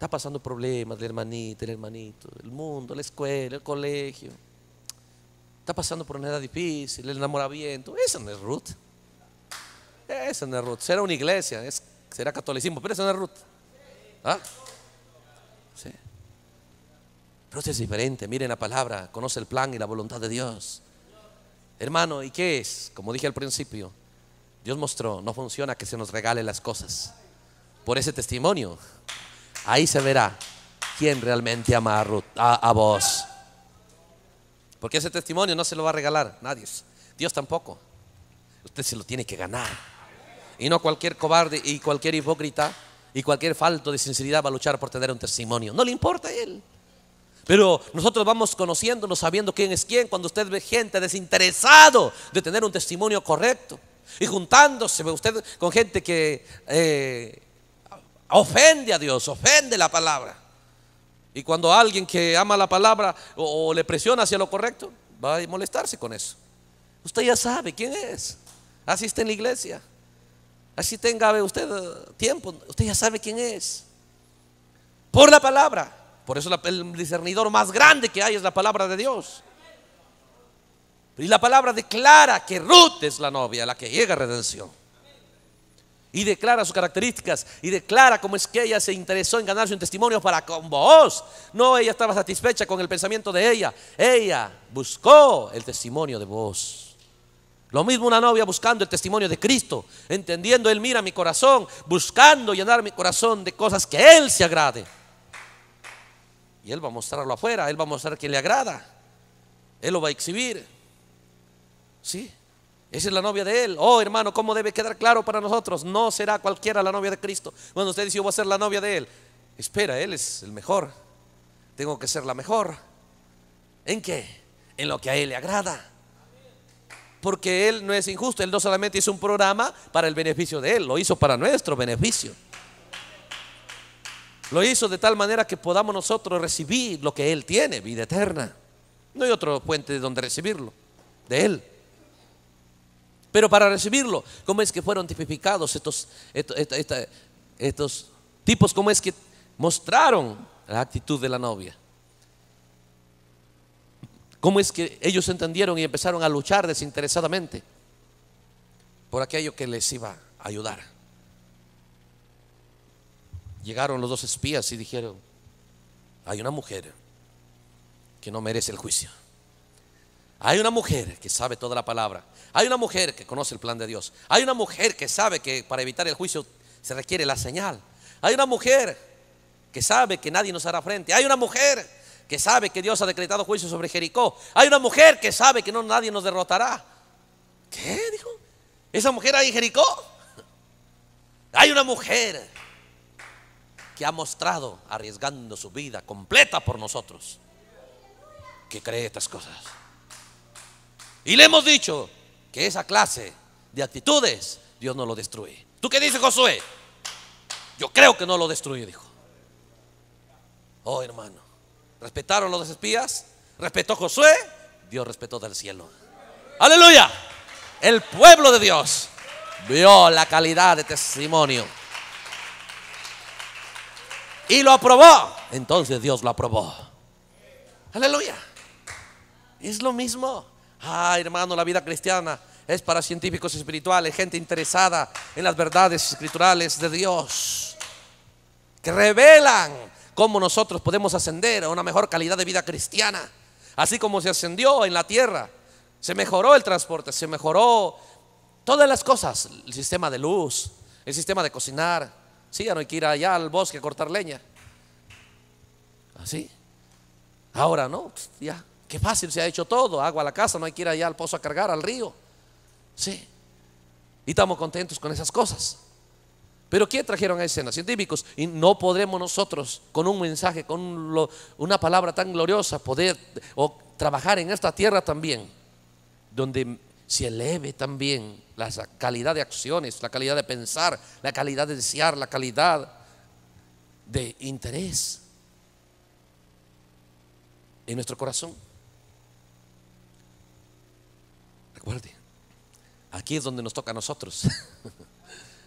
Speaker 1: Está pasando problemas la hermanita, el hermanito, el mundo, la escuela, el colegio. Está pasando por una edad difícil, el enamoramiento. Esa no es Ruth. Esa no es Ruth. Será una iglesia, será catolicismo, pero esa no es Ruth. ¿Ah? Ruth es diferente. Miren la palabra, conoce el plan y la voluntad de Dios. Hermano, ¿y qué es? Como dije al principio, Dios mostró, no funciona que se nos regale las cosas. Por ese testimonio, Ahí se verá quién realmente ama a, a, vos. Porque ese testimonio no se lo va a regalar nadie. Dios tampoco. Usted se lo tiene que ganar. Y no cualquier cobarde y cualquier hipócrita y cualquier falto de sinceridad va a luchar por tener un testimonio. No le importa a él. Pero nosotros vamos conociéndonos, sabiendo quién es quién, cuando usted ve gente desinteresado de tener un testimonio correcto. Y juntándose usted con gente que eh, Ofende a Dios, ofende la palabra. Y cuando alguien que ama la palabra o, le presiona hacia lo correcto, va a molestarse con eso. Usted ya sabe quién es. Asiste en la iglesia. Así tenga usted eh, tiempo. Usted ya sabe quién es. Por la palabra. Por eso el discernidor más grande que hay es la palabra de Dios. Y la palabra declara que Ruth es la novia, la que llega a redención y declara sus características y declara cómo es que ella se interesó en ganarse un testimonio para con vos. No, ella estaba satisfecha con el pensamiento de ella. Ella buscó el testimonio de vos. Lo mismo una novia buscando el testimonio de Cristo, entendiendo Él mira mi corazón, buscando llenar mi corazón de cosas que Él se agrade. Y Él va a mostrarlo afuera, Él va a mostrar que le agrada, Él lo va a exhibir. ¿Sí? Esa es la novia de Él. Oh, hermano, ¿cómo debe quedar claro para nosotros? No será cualquiera la novia de Cristo. Cuando usted dice, yo voy a ser la novia de Él. Espera, Él es el mejor. Tengo que ser la mejor. ¿En qué? En lo que a Él le agrada. Porque Él no es injusto. Él no solamente hizo un programa para el beneficio de Él, lo hizo para nuestro beneficio. Lo hizo de tal manera que podamos nosotros recibir lo que Él tiene, vida eterna. No hay otro puente donde recibirlo, de Él. Pero para recibirlo, ¿cómo es que fueron tipificados estos, estos, tipos? ¿Cómo es que mostraron la actitud de la novia? ¿Cómo es que ellos entendieron y empezaron a luchar desinteresadamente por aquello que les iba a ayudar? Llegaron los dos espías y dijeron, hay una mujer que no merece el juicio. Hay una mujer que sabe toda la palabra hay una mujer que conoce el plan de Dios. Hay una mujer que sabe que para evitar el juicio se requiere la señal. Hay una mujer que sabe que nadie nos hará frente. Hay una mujer que sabe que Dios ha decretado juicio sobre Jericó. Hay una mujer que sabe que no nadie nos derrotará. ¿Qué dijo? ¿Esa mujer ahí Jericó? Hay una mujer que ha mostrado arriesgando su vida completa por nosotros. Que cree estas cosas. Y le hemos dicho, que esa clase de actitudes Dios no lo destruye. ¿Tú qué dices, Josué? Yo creo que no lo destruye, dijo. Oh, hermano. ¿Respetaron los espías? ¿Respetó Josué? Dios respetó del cielo. Aleluya. El pueblo de Dios vio la calidad de testimonio. Y lo aprobó. Entonces Dios lo aprobó. Aleluya. Es lo mismo. Ah, hermano, la vida cristiana es para científicos espirituales, gente interesada en las verdades escriturales de Dios, que revelan cómo nosotros podemos ascender a una mejor calidad de vida cristiana, así como se ascendió en la tierra. Se mejoró el transporte, se mejoró todas las cosas, el sistema de luz, el sistema de cocinar. Sí, ya no hay que ir allá al bosque a cortar leña. Así. Ahora, ¿no? Ya, Qué fácil se ha hecho todo. Agua a la casa, no hay que ir allá al pozo a cargar, al río. Sí. Y estamos contentos con esas cosas. Pero ¿qué trajeron a escena? Científicos. Y no podremos nosotros, con un mensaje, con una palabra tan gloriosa, poder o trabajar en esta tierra también, donde se eleve también la calidad de acciones, la calidad de pensar, la calidad de desear, la calidad de interés en nuestro corazón. aquí es donde nos toca a nosotros. <laughs>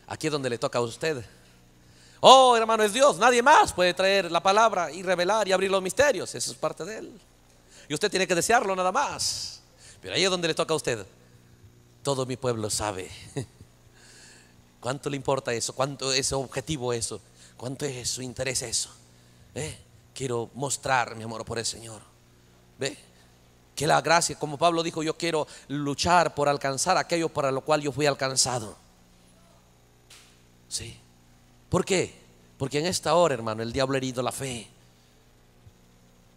Speaker 1: Aquí es donde le toca a usted. Oh, hermano, es Dios. Nadie más puede traer la palabra y revelar y abrir los misterios. Eso es parte de Él. Y usted tiene que desearlo nada más. Pero ahí es donde le toca a usted. Todo mi pueblo sabe. <laughs> ¿Cuánto le importa eso? ¿Cuánto es objetivo eso? ¿Cuánto es su interés eso? ¿Eh? Quiero mostrar mi amor por el Señor. ¿Ve? Que la gracia, como Pablo dijo, yo quiero luchar por alcanzar aquello para lo cual yo fui alcanzado. Sí. ¿Por qué? Porque en esta hora, hermano, el diablo ha herido la fe.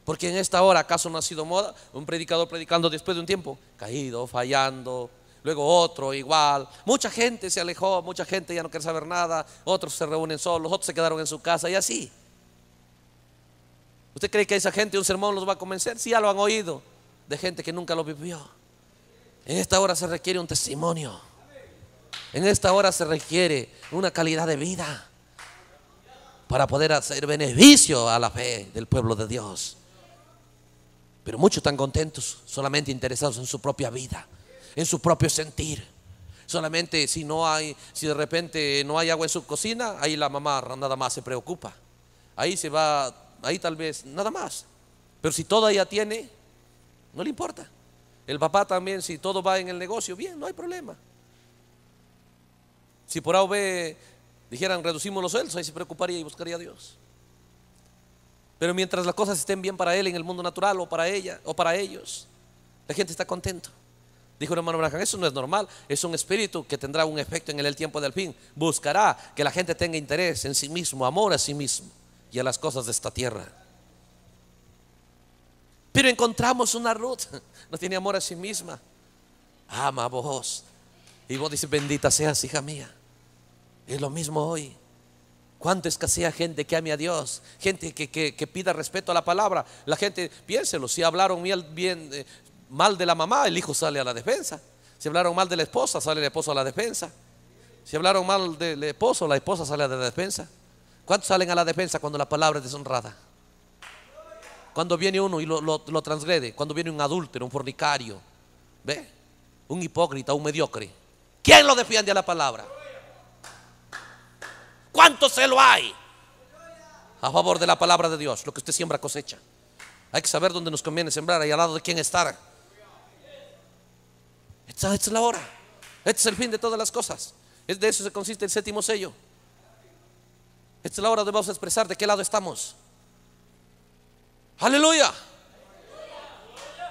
Speaker 1: Porque en esta hora, ¿acaso no ha sido moda? Un predicador predicando después de un tiempo, caído, fallando, luego otro igual. Mucha gente se alejó, mucha gente ya no quiere saber nada, otros se reúnen solos, otros se quedaron en su casa y así. ¿Usted cree que esa gente un sermón los va a convencer? sí, ya lo han oído de gente que nunca lo vivió. En esta hora se requiere un testimonio. En esta hora se requiere una calidad de vida para poder hacer beneficio a la fe del pueblo de Dios. Pero muchos están contentos, solamente interesados en su propia vida, en su propio sentir. Solamente si no hay, si de repente no hay agua en su cocina, ahí la mamá nada más se preocupa. Ahí se va, ahí tal vez nada más. Pero si todavía ella tiene, no le importa. El papá también, si todo va en el negocio, bien, no hay problema. Si por A o dijeran reducimos los sueldos, ahí se preocuparía y buscaría a Dios. Pero mientras las cosas estén bien para él en el mundo natural o para ella o para ellos, la gente está contento. Dijo el hermano Branham, eso no es normal, es un espíritu que tendrá un efecto en el tiempo del fin. Buscará que la gente tenga interés en sí mismo, amor a sí mismo y a las cosas de esta tierra. Pero encontramos una Ruth, <laughs> no tiene amor a sí misma, ama a vos. Y vos dices, bendita seas, hija mía. Es lo mismo hoy. ¿Cuánto escasea gente que ame a Dios? Gente que, pida respeto a la palabra. La gente, piénselo, si hablaron bien, eh, mal de la mamá, el hijo sale a la defensa. Si hablaron mal de la esposa, sale el esposo a la defensa. Si hablaron mal del esposo, la esposa sale a la defensa. ¿Cuántos salen a la defensa cuando la palabra es deshonrada? Cuando viene uno y lo, transgrede, cuando viene un adúltero, un fornicario, ¿ve? Un hipócrita, un mediocre. ¿Quién lo defiende a la palabra? ¿Cuánto se lo hay? A favor de la palabra de Dios, lo que usted siembra cosecha. Hay que saber dónde nos conviene sembrar y al lado de quién estar. Esta, es la hora. Este es el fin de todas las cosas. Es de eso se consiste el séptimo sello. Esta es la hora de vamos a expresar de qué lado estamos. Aleluya.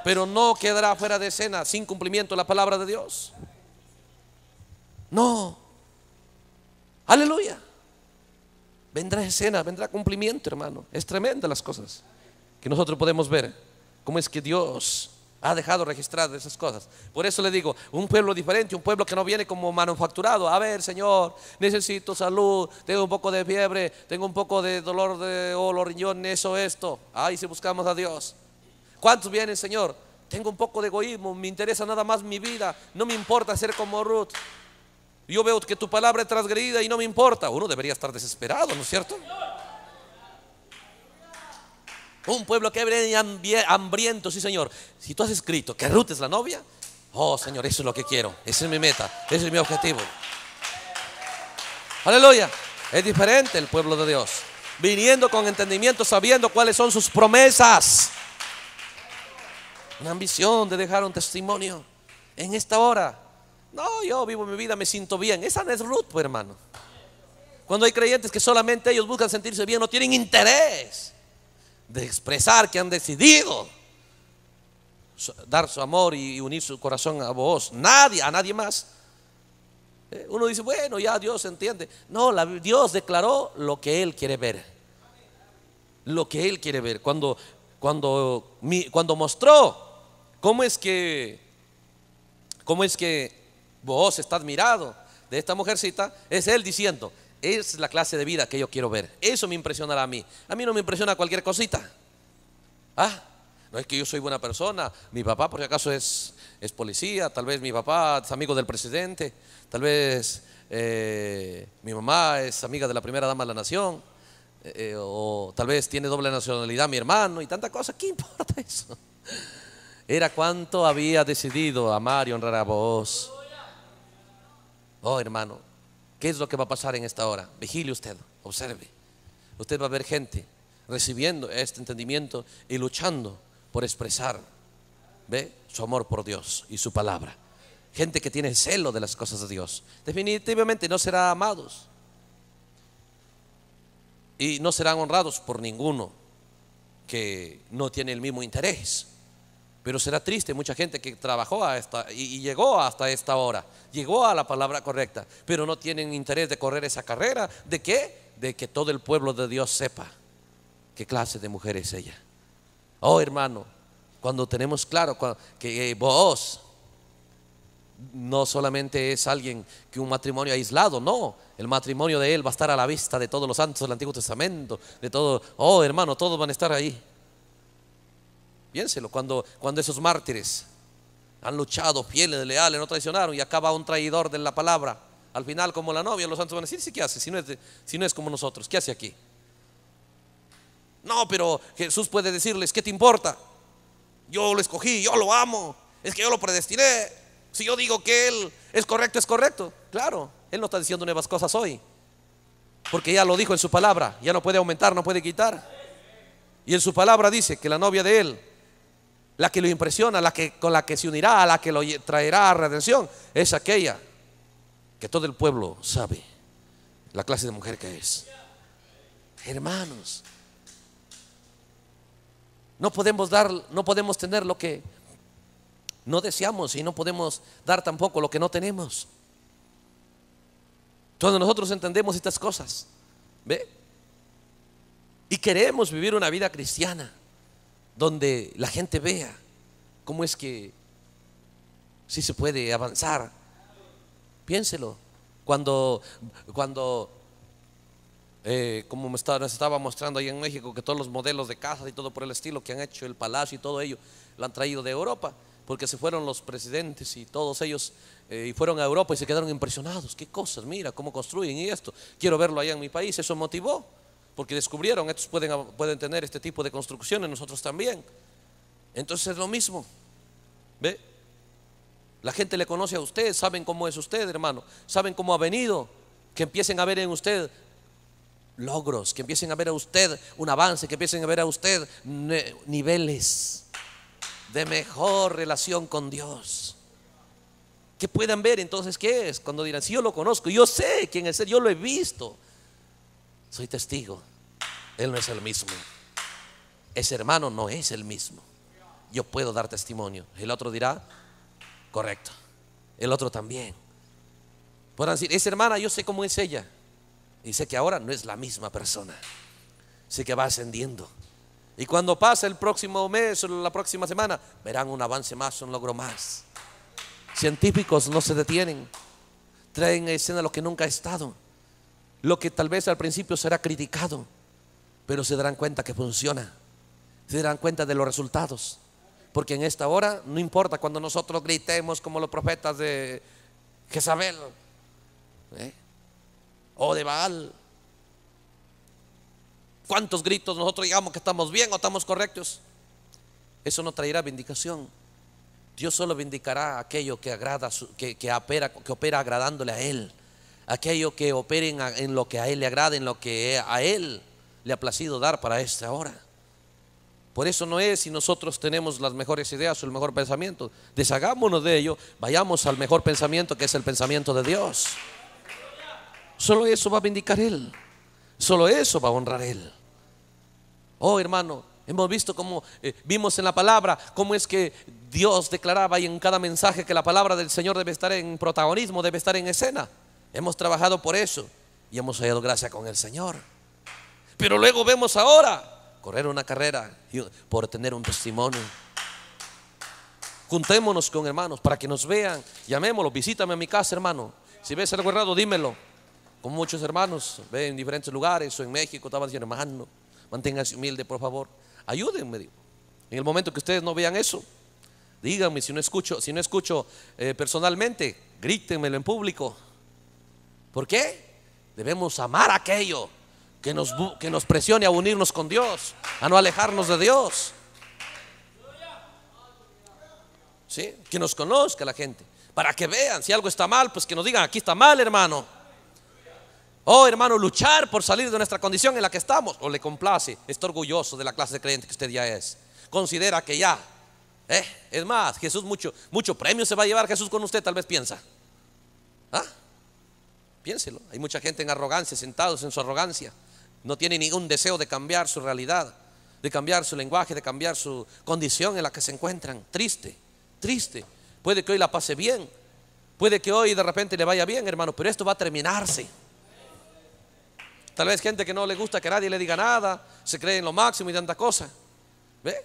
Speaker 1: Pero no quedará fuera de escena sin cumplimiento la palabra de Dios. No. Aleluya. Vendrá escena, vendrá cumplimiento, hermano. Es tremenda las cosas que nosotros podemos ver. Cómo es que Dios ha dejado registrar esas cosas. Por eso le digo, un pueblo diferente, un pueblo que no viene como manufacturado. A ver, Señor, necesito salud, tengo un poco de fiebre, tengo un poco de dolor de olor, oh, riñón, eso, esto. Ahí si buscamos a Dios. ¿Cuántos vienen, Señor? Tengo un poco de egoísmo, me interesa nada más mi vida, no me importa ser como Ruth. Yo veo que tu palabra es transgredida y no me importa. Uno debería estar desesperado, ¿no es cierto? Un pueblo que y hambriento, sí, Señor. Si tú has escrito que Ruth es la novia, oh, Señor, eso es lo que quiero. Esa es mi meta, ese es mi objetivo. Aleluya. Es diferente el pueblo de Dios. Viniendo con entendimiento, sabiendo cuáles son sus promesas. Una ambición de dejar un testimonio en esta hora. No, yo vivo mi vida, me siento bien. Esa no es Ruth, pues, hermano. Cuando hay creyentes que solamente ellos buscan sentirse bien, no tienen interés de expresar que han decidido dar su amor y unir su corazón a vos. Nadie, a nadie más. Eh, uno dice, bueno, ya Dios entiende. No, la, Dios declaró lo que Él quiere ver. Lo que Él quiere ver. Cuando, cuando, cuando mostró cómo es que, cómo es que vos está admirado de esta mujercita, es Él diciendo, es la clase de vida que yo quiero ver. Eso me impresionará a mí. A mí no me impresiona cualquier cosita. Ah, no es que yo soy buena persona. Mi papá, por si acaso, es, es policía. Tal vez mi papá es amigo del presidente. Tal vez eh, mi mamá es amiga de la primera dama de la nación. Eh, eh, o tal vez tiene doble nacionalidad mi hermano y tanta cosa. ¿Qué importa eso? Era cuánto había decidido amar y honrar a vos. Oh, hermano, ¿Qué es lo que va a pasar en esta hora? Vigile usted, observe. Usted va a ver gente recibiendo este entendimiento y luchando por expresar ¿ve? su amor por Dios y su palabra. Gente que tiene celo de las cosas de Dios. Definitivamente no será amados y no serán honrados por ninguno que no tiene el mismo interés. Pero será triste mucha gente que trabajó hasta y, llegó hasta esta hora, llegó a la palabra correcta, pero no tienen interés de correr esa carrera. ¿De qué? De que todo el pueblo de Dios sepa qué clase de mujer es ella. Oh hermano, cuando tenemos claro que eh, vos no solamente es alguien que un matrimonio aislado, no, el matrimonio de él va a estar a la vista de todos los santos del Antiguo Testamento, de todo, oh hermano, todos van a estar ahí. Piénselo, cuando, cuando esos mártires han luchado, fieles, leales, no traicionaron y acaba un traidor de la palabra. Al final, como la novia, los santos van a decir, si ¿qué hace? Si no es, si no es como nosotros, ¿qué hace aquí? No, pero Jesús puede decirles, ¿qué te importa? Yo lo escogí, yo lo amo, es que yo lo predestiné. Si yo digo que Él es correcto, es correcto. Claro, Él no está diciendo nuevas cosas hoy, porque ya lo dijo en su palabra, ya no puede aumentar, no puede quitar. Y en su palabra dice que la novia de Él la que lo impresiona, la que, con la que se unirá, la que lo traerá a redención, es aquella que todo el pueblo sabe, la clase de mujer que es. Hermanos, no podemos dar, no podemos tener lo que no deseamos y no podemos dar tampoco lo que no tenemos. Todos nosotros entendemos estas cosas, Y queremos vivir una vida cristiana donde la gente vea cómo es que si se puede avanzar. Piénselo. Cuando, cuando eh, como me estaba, mostrando ahí en México, que todos los modelos de casas y todo por el estilo que han hecho el palacio y todo ello, lo han traído de Europa, porque se fueron los presidentes y todos ellos eh, y fueron a Europa y se quedaron impresionados. Qué cosas, mira cómo construyen y esto. Quiero verlo allá en mi país. Eso motivó porque descubrieron, estos pueden, pueden tener este tipo de construcciones, nosotros también. Entonces es lo mismo. ¿Ve? La gente le conoce a usted, saben cómo es usted, hermano, saben cómo ha venido, que empiecen a ver en usted logros, que empiecen a ver a usted un avance, que empiecen a ver a usted niveles de mejor relación con Dios. Que puedan ver entonces qué es, cuando dirán, si sí, yo lo conozco, yo sé quién es él, yo lo he visto, soy testigo. Él no es el mismo. Ese hermano no es el mismo. Yo puedo dar testimonio. El otro dirá, correcto. El otro también. Podrán decir, esa hermana yo sé cómo es ella. Y sé que ahora no es la misma persona. Sé que va ascendiendo. Y cuando pase el próximo mes o la próxima semana, verán un avance más, un logro más. Científicos no se detienen. Traen a escena lo que nunca ha estado lo que tal vez al principio será criticado, pero se darán cuenta que funciona, se darán cuenta de los resultados. Porque en esta hora no importa cuando nosotros gritemos como los profetas de Jezabel ¿eh? o de Baal. ¿Cuántos gritos nosotros digamos que estamos bien o estamos correctos? Eso no traerá vindicación. Dios solo vindicará aquello que agrada, que opera agradándole a Él aquello que operen en, lo que a Él le agrada, en lo que a Él le ha placido dar para esta hora. Por eso no es si nosotros tenemos las mejores ideas o el mejor pensamiento. Deshagámonos de ello, vayamos al mejor pensamiento que es el pensamiento de Dios. Solo eso va a vindicar Él. Solo eso va a honrar Él. Oh hermano, hemos visto cómo eh, vimos en la palabra, cómo es que Dios declaraba y en cada mensaje que la palabra del Señor debe estar en protagonismo, debe estar en escena. Hemos trabajado por eso y hemos hallado gracia con el Señor. Pero luego vemos ahora correr una carrera por tener un testimonio. Juntémonos con hermanos para que nos vean. Llamémoslo, visítame a mi casa, hermano. Si ves algo errado, dímelo. Como muchos hermanos ven en diferentes lugares o en México, estaban diciendo, hermano, manténgase humilde, por favor. Ayúdenme, En el momento que ustedes no vean eso, díganme si no escucho, si no escucho eh, personalmente, grítenmelo en público. ¿Por qué? Debemos amar aquello que nos, que nos presione a unirnos con Dios, a no alejarnos de Dios. ¿Sí? Que nos conozca la gente, para que vean, si algo está mal, pues que nos digan, aquí está mal, hermano. Oh, hermano, luchar por salir de nuestra condición en la que estamos. O le complace, está orgulloso de la clase de creyente que usted ya es. Considera que ya. ¿eh? es más, Jesús mucho, mucho premio se va a llevar Jesús con usted, tal vez piensa. ¿Ah? Piénselo. Hay mucha gente en arrogancia, sentados en su arrogancia. No tiene ningún deseo de cambiar su realidad, de cambiar su lenguaje, de cambiar su condición en la que se encuentran. Triste, triste. Puede que hoy la pase bien. Puede que hoy de repente le vaya bien, hermano, pero esto va a terminarse. Tal vez gente que no le gusta que nadie le diga nada, se cree en lo máximo y tanta cosa. ¿Ve?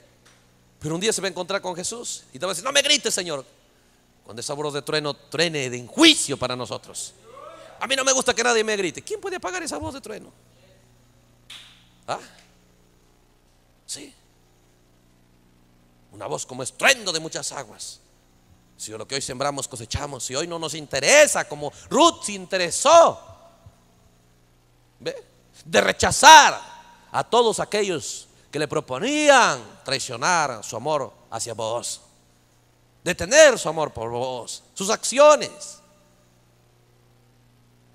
Speaker 1: Pero un día se va a encontrar con Jesús y te va a decir, no me grites, Señor. Cuando esa voz de trueno truene de juicio para nosotros. A mí no me gusta que nadie me grite. ¿Quién puede apagar esa voz de trueno? ¿Ah? Sí. Una voz como estruendo de muchas aguas. Si lo que hoy sembramos cosechamos, si hoy no nos interesa, como Ruth se interesó, ¿ve? de rechazar a todos aquellos que le proponían traicionar su amor hacia vos, tener su amor por vos, sus acciones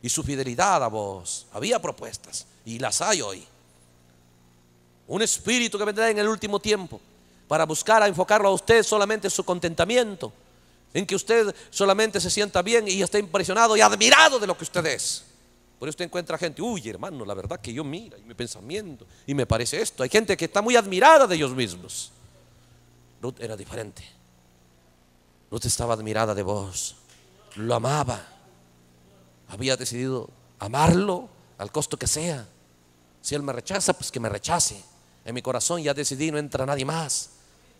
Speaker 1: y su fidelidad a vos. Había propuestas y las hay hoy. Un espíritu que vendrá en el último tiempo para buscar a enfocarlo a usted solamente en su contentamiento, en que usted solamente se sienta bien y esté impresionado y admirado de lo que usted es. Por eso usted encuentra gente, uy hermano, la verdad que yo mira y mi pensamiento y me parece esto. Hay gente que está muy admirada de ellos mismos. Ruth era diferente. Ruth estaba admirada de vos, lo amaba había decidido amarlo al costo que sea. Si él me rechaza, pues que me rechace. En mi corazón ya decidí, no entra nadie más.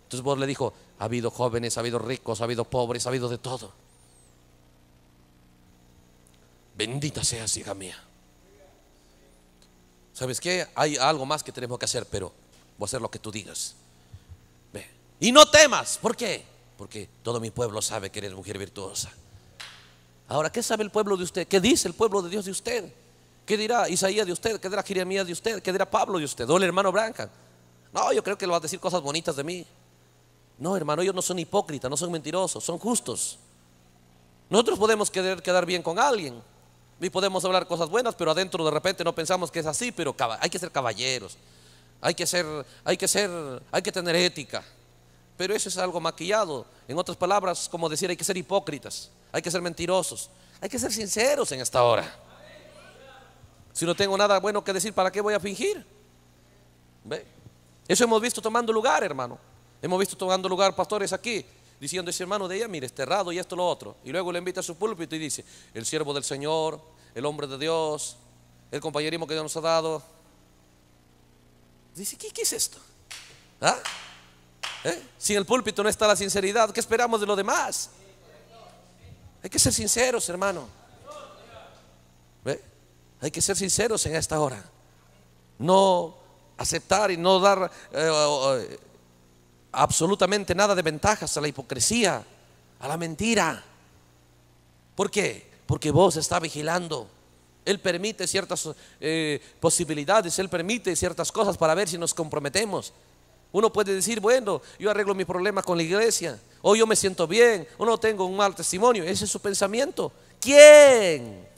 Speaker 1: Entonces vos le dijo, ha habido jóvenes, ha habido ricos, ha habido pobres, ha habido de todo. Bendita seas, hija mía. ¿Sabes qué? Hay algo más que tenemos que hacer, pero voy a hacer lo que tú digas. Y no temas. ¿Por qué? Porque todo mi pueblo sabe que eres mujer virtuosa. Ahora, ¿qué sabe el pueblo de usted? ¿Qué dice el pueblo de Dios de usted? ¿Qué dirá Isaías de usted? ¿Qué dirá Jeremías de usted? ¿Qué dirá Pablo de usted? ¿O el hermano Branca? No, yo creo que le va a decir cosas bonitas de mí. No, hermano, ellos no son hipócritas, no son mentirosos, son justos. Nosotros podemos querer quedar bien con alguien y podemos hablar cosas buenas, pero adentro de repente no pensamos que es así, pero hay que ser caballeros, hay que ser, hay que ser, hay que tener ética. Pero eso es algo maquillado. En otras palabras, como decir, hay que ser hipócritas hay que ser mentirosos, hay que ser sinceros en esta hora. Si no tengo nada bueno que decir, ¿para qué voy a fingir? Eso hemos visto tomando lugar, hermano. Hemos visto tomando lugar pastores aquí, diciendo ese hermano de ella, mire, este errado y esto lo otro. Y luego le invita a su púlpito y dice, el siervo del Señor, el hombre de Dios, el compañerismo que Dios nos ha dado. Dice, ¿qué, es esto? ¿Ah? ¿Eh? Si en el púlpito no está la sinceridad, ¿qué esperamos de lo demás? Hay que ser sinceros, hermano. Hay que ser sinceros en esta hora. No aceptar y no dar eh, absolutamente nada de ventajas a la hipocresía, a la mentira. ¿Por qué? Porque vos está vigilando. Él permite ciertas eh, posibilidades, Él permite ciertas cosas para ver si nos comprometemos. Uno puede decir, bueno, yo arreglo mi problema con la iglesia, o yo me siento bien, o no tengo un mal testimonio. Ese es su pensamiento. ¿Quién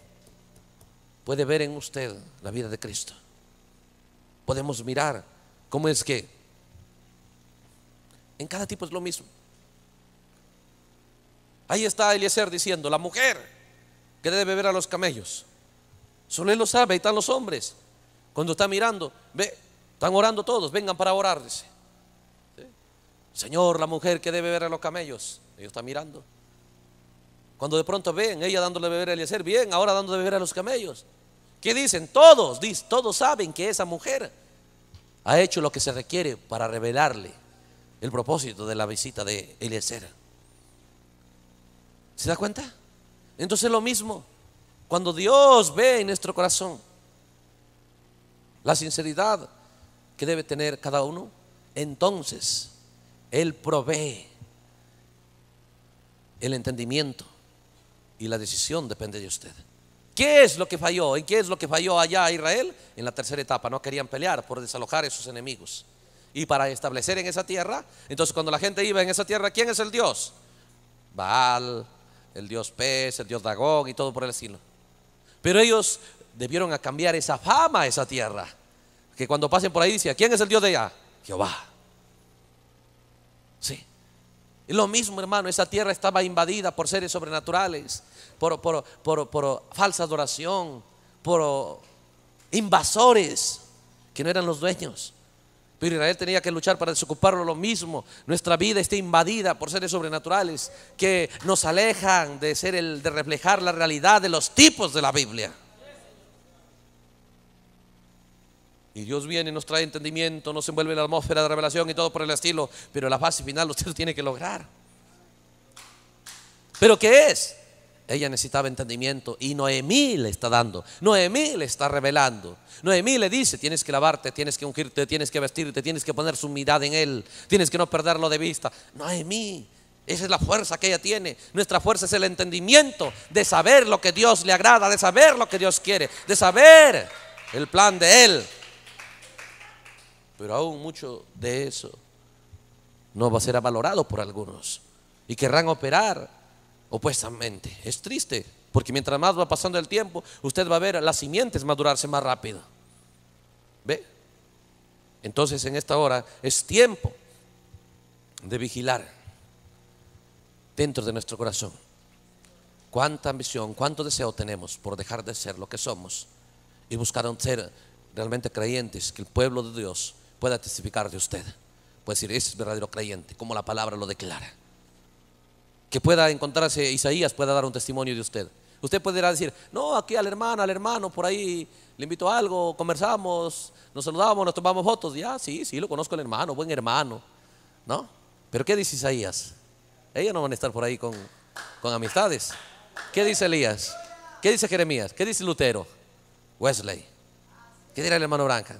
Speaker 1: puede ver en usted la vida de Cristo? Podemos mirar cómo es que en cada tipo es lo mismo. Ahí está Eliezer diciendo, la mujer que debe ver a los camellos. Solo él lo sabe, ahí están los hombres. Cuando está mirando, ve, están orando todos, vengan para orar, Señor, la mujer que debe ver a los camellos. Ellos están mirando. Cuando de pronto ven, ella dándole beber a Eliezer, bien, ahora dándole beber a los camellos. ¿Qué dicen? Todos, todos saben que esa mujer ha hecho lo que se requiere para revelarle el propósito de la visita de Eliezer. ¿Se da cuenta? Entonces lo mismo, cuando Dios ve en nuestro corazón la sinceridad que debe tener cada uno, entonces él provee el entendimiento y la decisión depende de usted. ¿Qué es lo que falló? ¿Y qué es lo que falló allá a Israel? En la tercera etapa, no querían pelear por desalojar a esos enemigos. Y para establecer en esa tierra, entonces cuando la gente iba en esa tierra, ¿quién es el Dios? Baal, el Dios Pez, el Dios Dagón y todo por el estilo. Pero ellos debieron a cambiar esa fama a esa tierra. Que cuando pasen por ahí dice: ¿quién es el Dios de allá? Jehová. Sí. es lo mismo, hermano, esa tierra estaba invadida por seres sobrenaturales, por, por falsa adoración, por invasores que no eran los dueños. Pero Israel tenía que luchar para desocuparlo lo mismo. Nuestra vida está invadida por seres sobrenaturales que nos alejan de ser el de reflejar la realidad de los tipos de la Biblia. Dios viene, y nos trae entendimiento, nos envuelve en la atmósfera de revelación y todo por el estilo. Pero la fase final usted lo tiene que lograr. ¿Pero qué es? Ella necesitaba entendimiento y Noemí le está dando. Noemí le está revelando. Noemí le dice, tienes que lavarte, tienes que ungirte, tienes que vestirte, tienes que poner su en él, tienes que no perderlo de vista. Noemí, esa es la fuerza que ella tiene. Nuestra fuerza es el entendimiento de saber lo que Dios le agrada, de saber lo que Dios quiere, de saber el plan de él pero aún mucho de eso no va a ser valorado por algunos y querrán operar opuestamente. Es triste, porque mientras más va pasando el tiempo, usted va a ver las simientes madurarse más rápido. ¿Ve? Entonces en esta hora es tiempo de vigilar dentro de nuestro corazón cuánta ambición, cuánto deseo tenemos por dejar de ser lo que somos y buscar ser realmente creyentes que el pueblo de Dios pueda testificar de usted. Puede decir, es verdadero creyente, como la palabra lo declara. Que pueda encontrarse Isaías, pueda dar un testimonio de usted. Usted podrá decir, no, aquí al hermano, al hermano, por ahí le invito a algo, conversamos, nos saludamos, nos tomamos fotos. Ya, sí, sí, lo conozco el hermano, buen hermano. ¿No? Pero ¿qué dice Isaías? Ellos no van a estar por ahí con, con amistades. ¿Qué dice Elías? ¿Qué dice Jeremías? ¿Qué dice Lutero? Wesley. ¿Qué dirá el hermano Branca?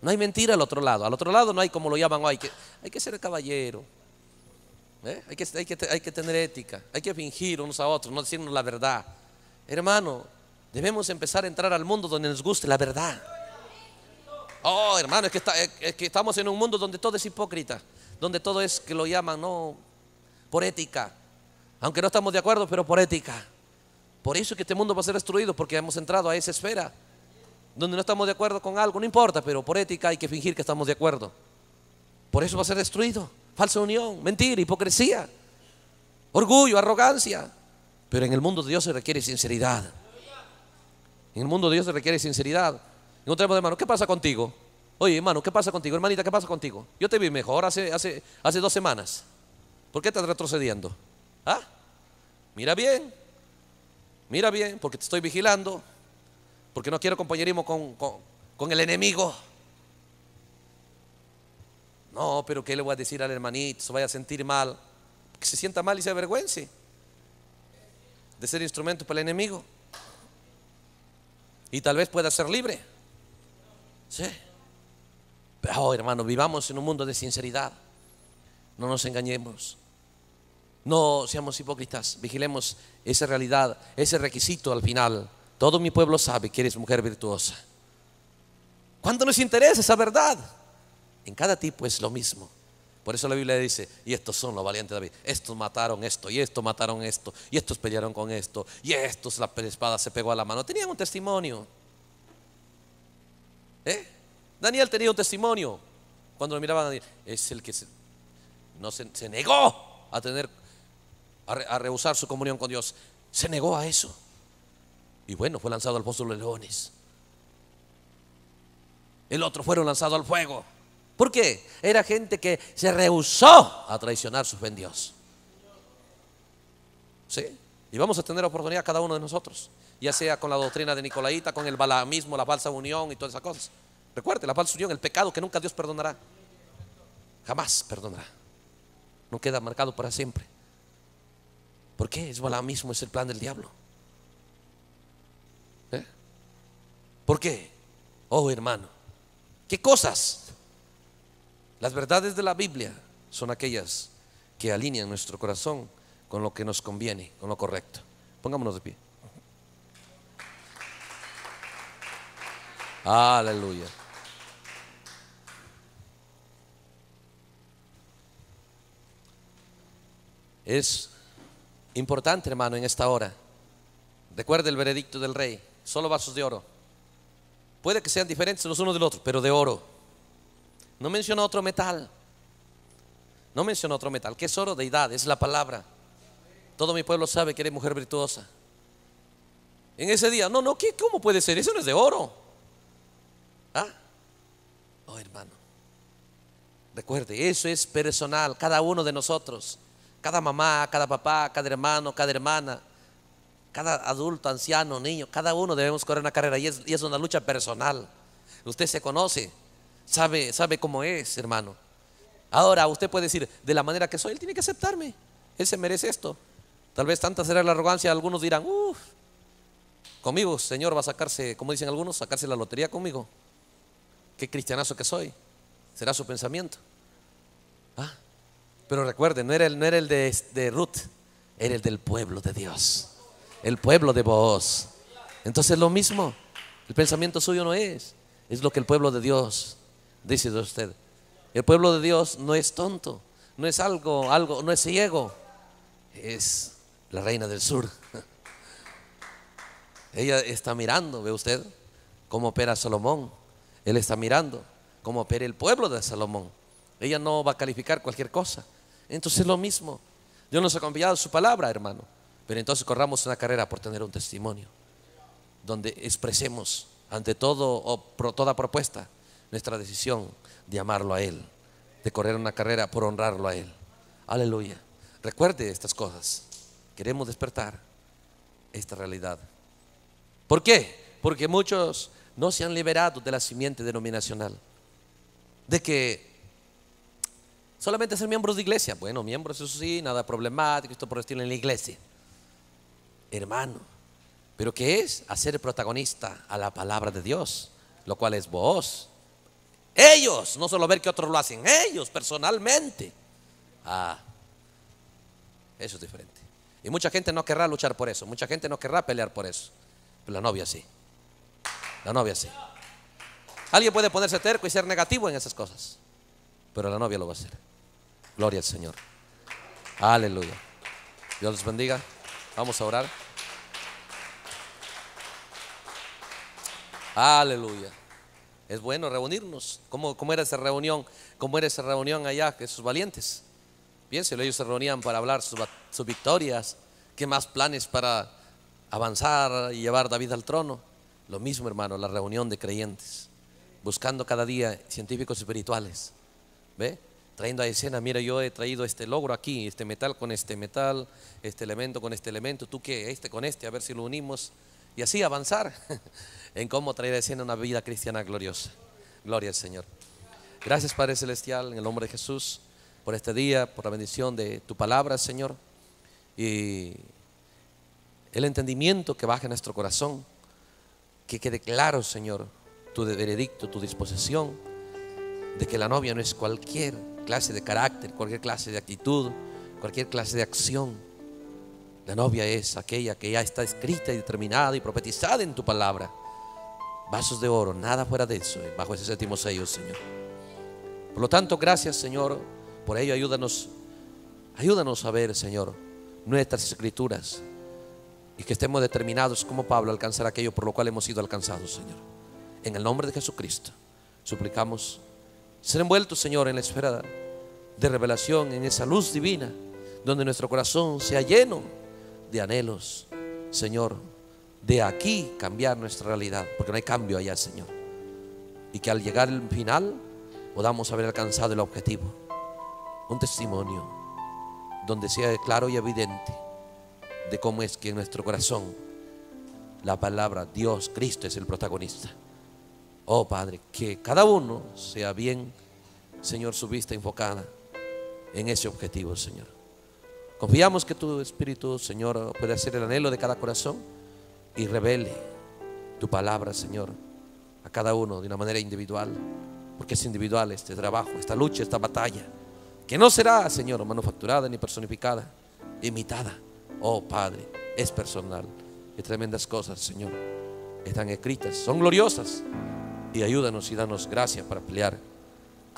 Speaker 1: No hay mentira al otro lado. Al otro lado no hay como lo llaman Hay que, hay que ser caballero. ¿eh? Hay, que, que, hay que tener ética. Hay que fingir unos a otros, no decirnos la verdad. Hermano, debemos empezar a entrar al mundo donde nos guste la verdad. Oh, hermano, es que, que estamos en un mundo donde todo es hipócrita. Donde todo es que lo llaman, no, por ética. Aunque no estamos de acuerdo, pero por ética. Por eso es que este mundo va a ser destruido, porque hemos entrado a esa esfera donde no estamos de acuerdo con algo, no importa, pero por ética hay que fingir que estamos de acuerdo. Por eso va a ser destruido. Falsa unión, mentira, hipocresía, orgullo, arrogancia. Pero en el mundo de Dios se requiere sinceridad. En el mundo de Dios se requiere sinceridad. Encontramos, hermano, ¿qué pasa contigo? Oye, hermano, ¿qué pasa contigo? Hermanita, ¿qué pasa contigo? Yo te vi mejor hace, hace, hace dos semanas. ¿Por qué estás retrocediendo? ¿Ah? Mira bien, mira bien, porque te estoy vigilando porque no quiero compañerismo con, el enemigo. No, pero ¿qué le voy a decir al hermanito? Se vaya a sentir mal. Que se sienta mal y se avergüence de ser instrumento para el enemigo. Y tal vez pueda ser libre. Sí. Pero, oh, hermano, vivamos en un mundo de sinceridad. No nos engañemos. No seamos hipócritas. Vigilemos esa realidad, ese requisito al final. Todo mi pueblo sabe que eres mujer virtuosa. ¿Cuánto nos interesa esa verdad? En cada tipo es lo mismo. Por eso la Biblia dice, y estos son los valientes de David, estos mataron esto, y estos mataron esto, y estos pelearon con esto, y estos la espada se pegó a la mano. Tenían un testimonio. ¿Eh? Daniel tenía un testimonio. Cuando lo miraban a Daniel, es el que se, no se, negó a tener, a rehusar su comunión con Dios. Se negó a eso. Y bueno, fue lanzado al foso de leones. El otro fueron lanzado al fuego. ¿Por qué? Era gente que se rehusó a traicionar su fe en Dios. ¿Sí? Y vamos a tener oportunidad cada uno de nosotros, ya sea con la doctrina de Nicolaita, con el balamismo, la falsa unión y todas esas cosas. Recuerde, la falsa unión, el pecado que nunca Dios perdonará. Jamás perdonará. No queda marcado para siempre. ¿Por qué? Es balamismo, es el plan del diablo. ¿Por qué? Oh, hermano, ¿qué cosas? Las verdades de la Biblia son aquellas que alinean nuestro corazón con lo que nos conviene, con lo correcto. Pongámonos de pie. Aleluya. Es importante, hermano, en esta hora. Recuerde el veredicto del rey. Solo vasos de oro. Puede que sean diferentes los unos del otro, pero de oro. No menciona otro metal. No menciona otro metal. ¿Qué es oro? Deidad, es la palabra. Todo mi pueblo sabe que eres mujer virtuosa. En ese día, no, no, ¿qué, ¿cómo puede ser? Eso no es de oro. ¿Ah? Oh, hermano. Recuerde, eso es personal, cada uno de nosotros. Cada mamá, cada papá, cada hermano, cada hermana. Cada adulto, anciano, niño, cada uno debemos correr una carrera y es, una lucha personal. Usted se conoce, sabe, sabe cómo es, hermano. Ahora usted puede decir, de la manera que soy, él tiene que aceptarme. Él se merece esto. Tal vez tanta será la arrogancia, algunos dirán, uff, conmigo, Señor, va a sacarse, como dicen algunos, sacarse la lotería conmigo. Qué cristianazo que soy. Será su pensamiento. Ah, pero recuerden, no era el, de Ruth, era el del pueblo de Dios el pueblo de vos. Entonces lo mismo, el pensamiento suyo no es, es lo que el pueblo de Dios dice de usted. El pueblo de Dios no es tonto, no es algo, algo, no es ciego, es la reina del sur. <laughs> Ella está mirando, ve usted, cómo opera Salomón. Él está mirando cómo opera el pueblo de Salomón. Ella no va a calificar cualquier cosa. Entonces lo mismo. Dios nos ha confiado su palabra, hermano. Pero entonces corramos una carrera por tener un testimonio, donde expresemos ante todo toda propuesta nuestra decisión de amarlo a Él, de correr una carrera por honrarlo a Él. Aleluya. Recuerde estas cosas. Queremos despertar esta realidad. ¿Por qué? Porque muchos no se han liberado de la simiente denominacional. De que solamente ser miembros de iglesia. Bueno, miembros, eso sí, nada problemático, esto por el estilo en la iglesia hermano. Pero ¿qué es? Hacer protagonista a la palabra de Dios, lo cual es vos. Ellos, no solo ver que otros lo hacen, ellos personalmente. Ah, eso es diferente. Y mucha gente no querrá luchar por eso, mucha gente no querrá pelear por eso. Pero la novia sí. La novia sí. Alguien puede ponerse terco y ser negativo en esas cosas, pero la novia lo va a hacer. Gloria al Señor. Aleluya. Dios los bendiga. Vamos a orar. Aleluya. Es bueno reunirnos. ¿Cómo, era esa reunión? ¿Cómo era esa reunión allá? Esos valientes. Piénselo, ellos se reunían para hablar sus, victorias. ¿Qué más planes para avanzar y llevar David al trono? Lo mismo, hermano, la reunión de creyentes. Buscando cada día científicos espirituales. ¿Ve? trayendo a escena, mira, yo he traído este logro aquí, este metal con este metal, este elemento con este elemento, tú qué, este con este, a ver si lo unimos. Y así avanzar <laughs> en cómo traer a escena una vida cristiana gloriosa. Gloria al Señor. Gracias Padre Celestial, en el nombre de Jesús, por este día, por la bendición de tu palabra, Señor, y el entendimiento que baja en nuestro corazón, que quede claro, Señor, tu veredicto, tu disposición, de que la novia no es cualquier clase de carácter, cualquier clase de actitud, cualquier clase de acción. La novia es aquella que ya está escrita y determinada y profetizada en tu palabra. Vasos de oro, nada fuera de eso, eh, bajo ese séptimo sello, Señor. Por lo tanto, gracias, Señor, por ello ayúdanos, ayúdanos a ver, Señor, nuestras escrituras y que estemos determinados como Pablo alcanzar aquello por lo cual hemos sido alcanzados, Señor. En el nombre de Jesucristo, suplicamos. Ser envuelto Señor, en la esfera de revelación, en esa luz divina, donde nuestro corazón sea lleno de anhelos, Señor, de aquí cambiar nuestra realidad, porque no hay cambio allá, Señor. Y que al llegar al final podamos haber alcanzado el objetivo, un testimonio donde sea claro y evidente de cómo es que en nuestro corazón la palabra Dios, Cristo es el protagonista. Oh Padre, que cada uno sea bien, Señor, su vista enfocada en ese objetivo, Señor. Confiamos que tu Espíritu, Señor, puede hacer el anhelo de cada corazón y revele tu palabra, Señor, a cada uno de una manera individual, porque es individual este trabajo, esta lucha, esta batalla, que no será, Señor, manufacturada ni personificada, imitada. Oh Padre, es personal. Qué tremendas cosas, Señor, están escritas, son gloriosas y Ayúdanos y danos gracias para pelear.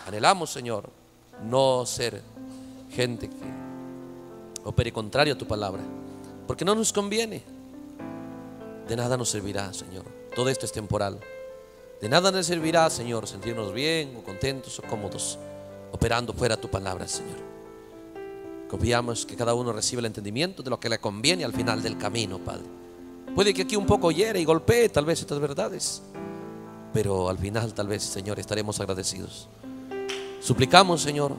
Speaker 1: Anhelamos, Señor, no ser gente que opere contrario a tu palabra, porque no nos conviene. De nada nos servirá, Señor. Todo esto es temporal. De nada nos servirá, Señor, sentirnos bien o contentos o cómodos, operando fuera tu palabra, Señor. Confiamos que cada uno reciba el entendimiento de lo que le conviene al final del camino, Padre. Puede que aquí un poco hiere y golpee tal vez estas verdades pero al final tal vez, Señor, estaremos agradecidos. Suplicamos, Señor,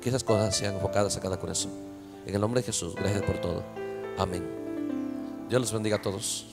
Speaker 1: que esas cosas sean enfocadas a cada corazón. En el nombre de Jesús, gracias por todo. Amén. Dios los bendiga a todos.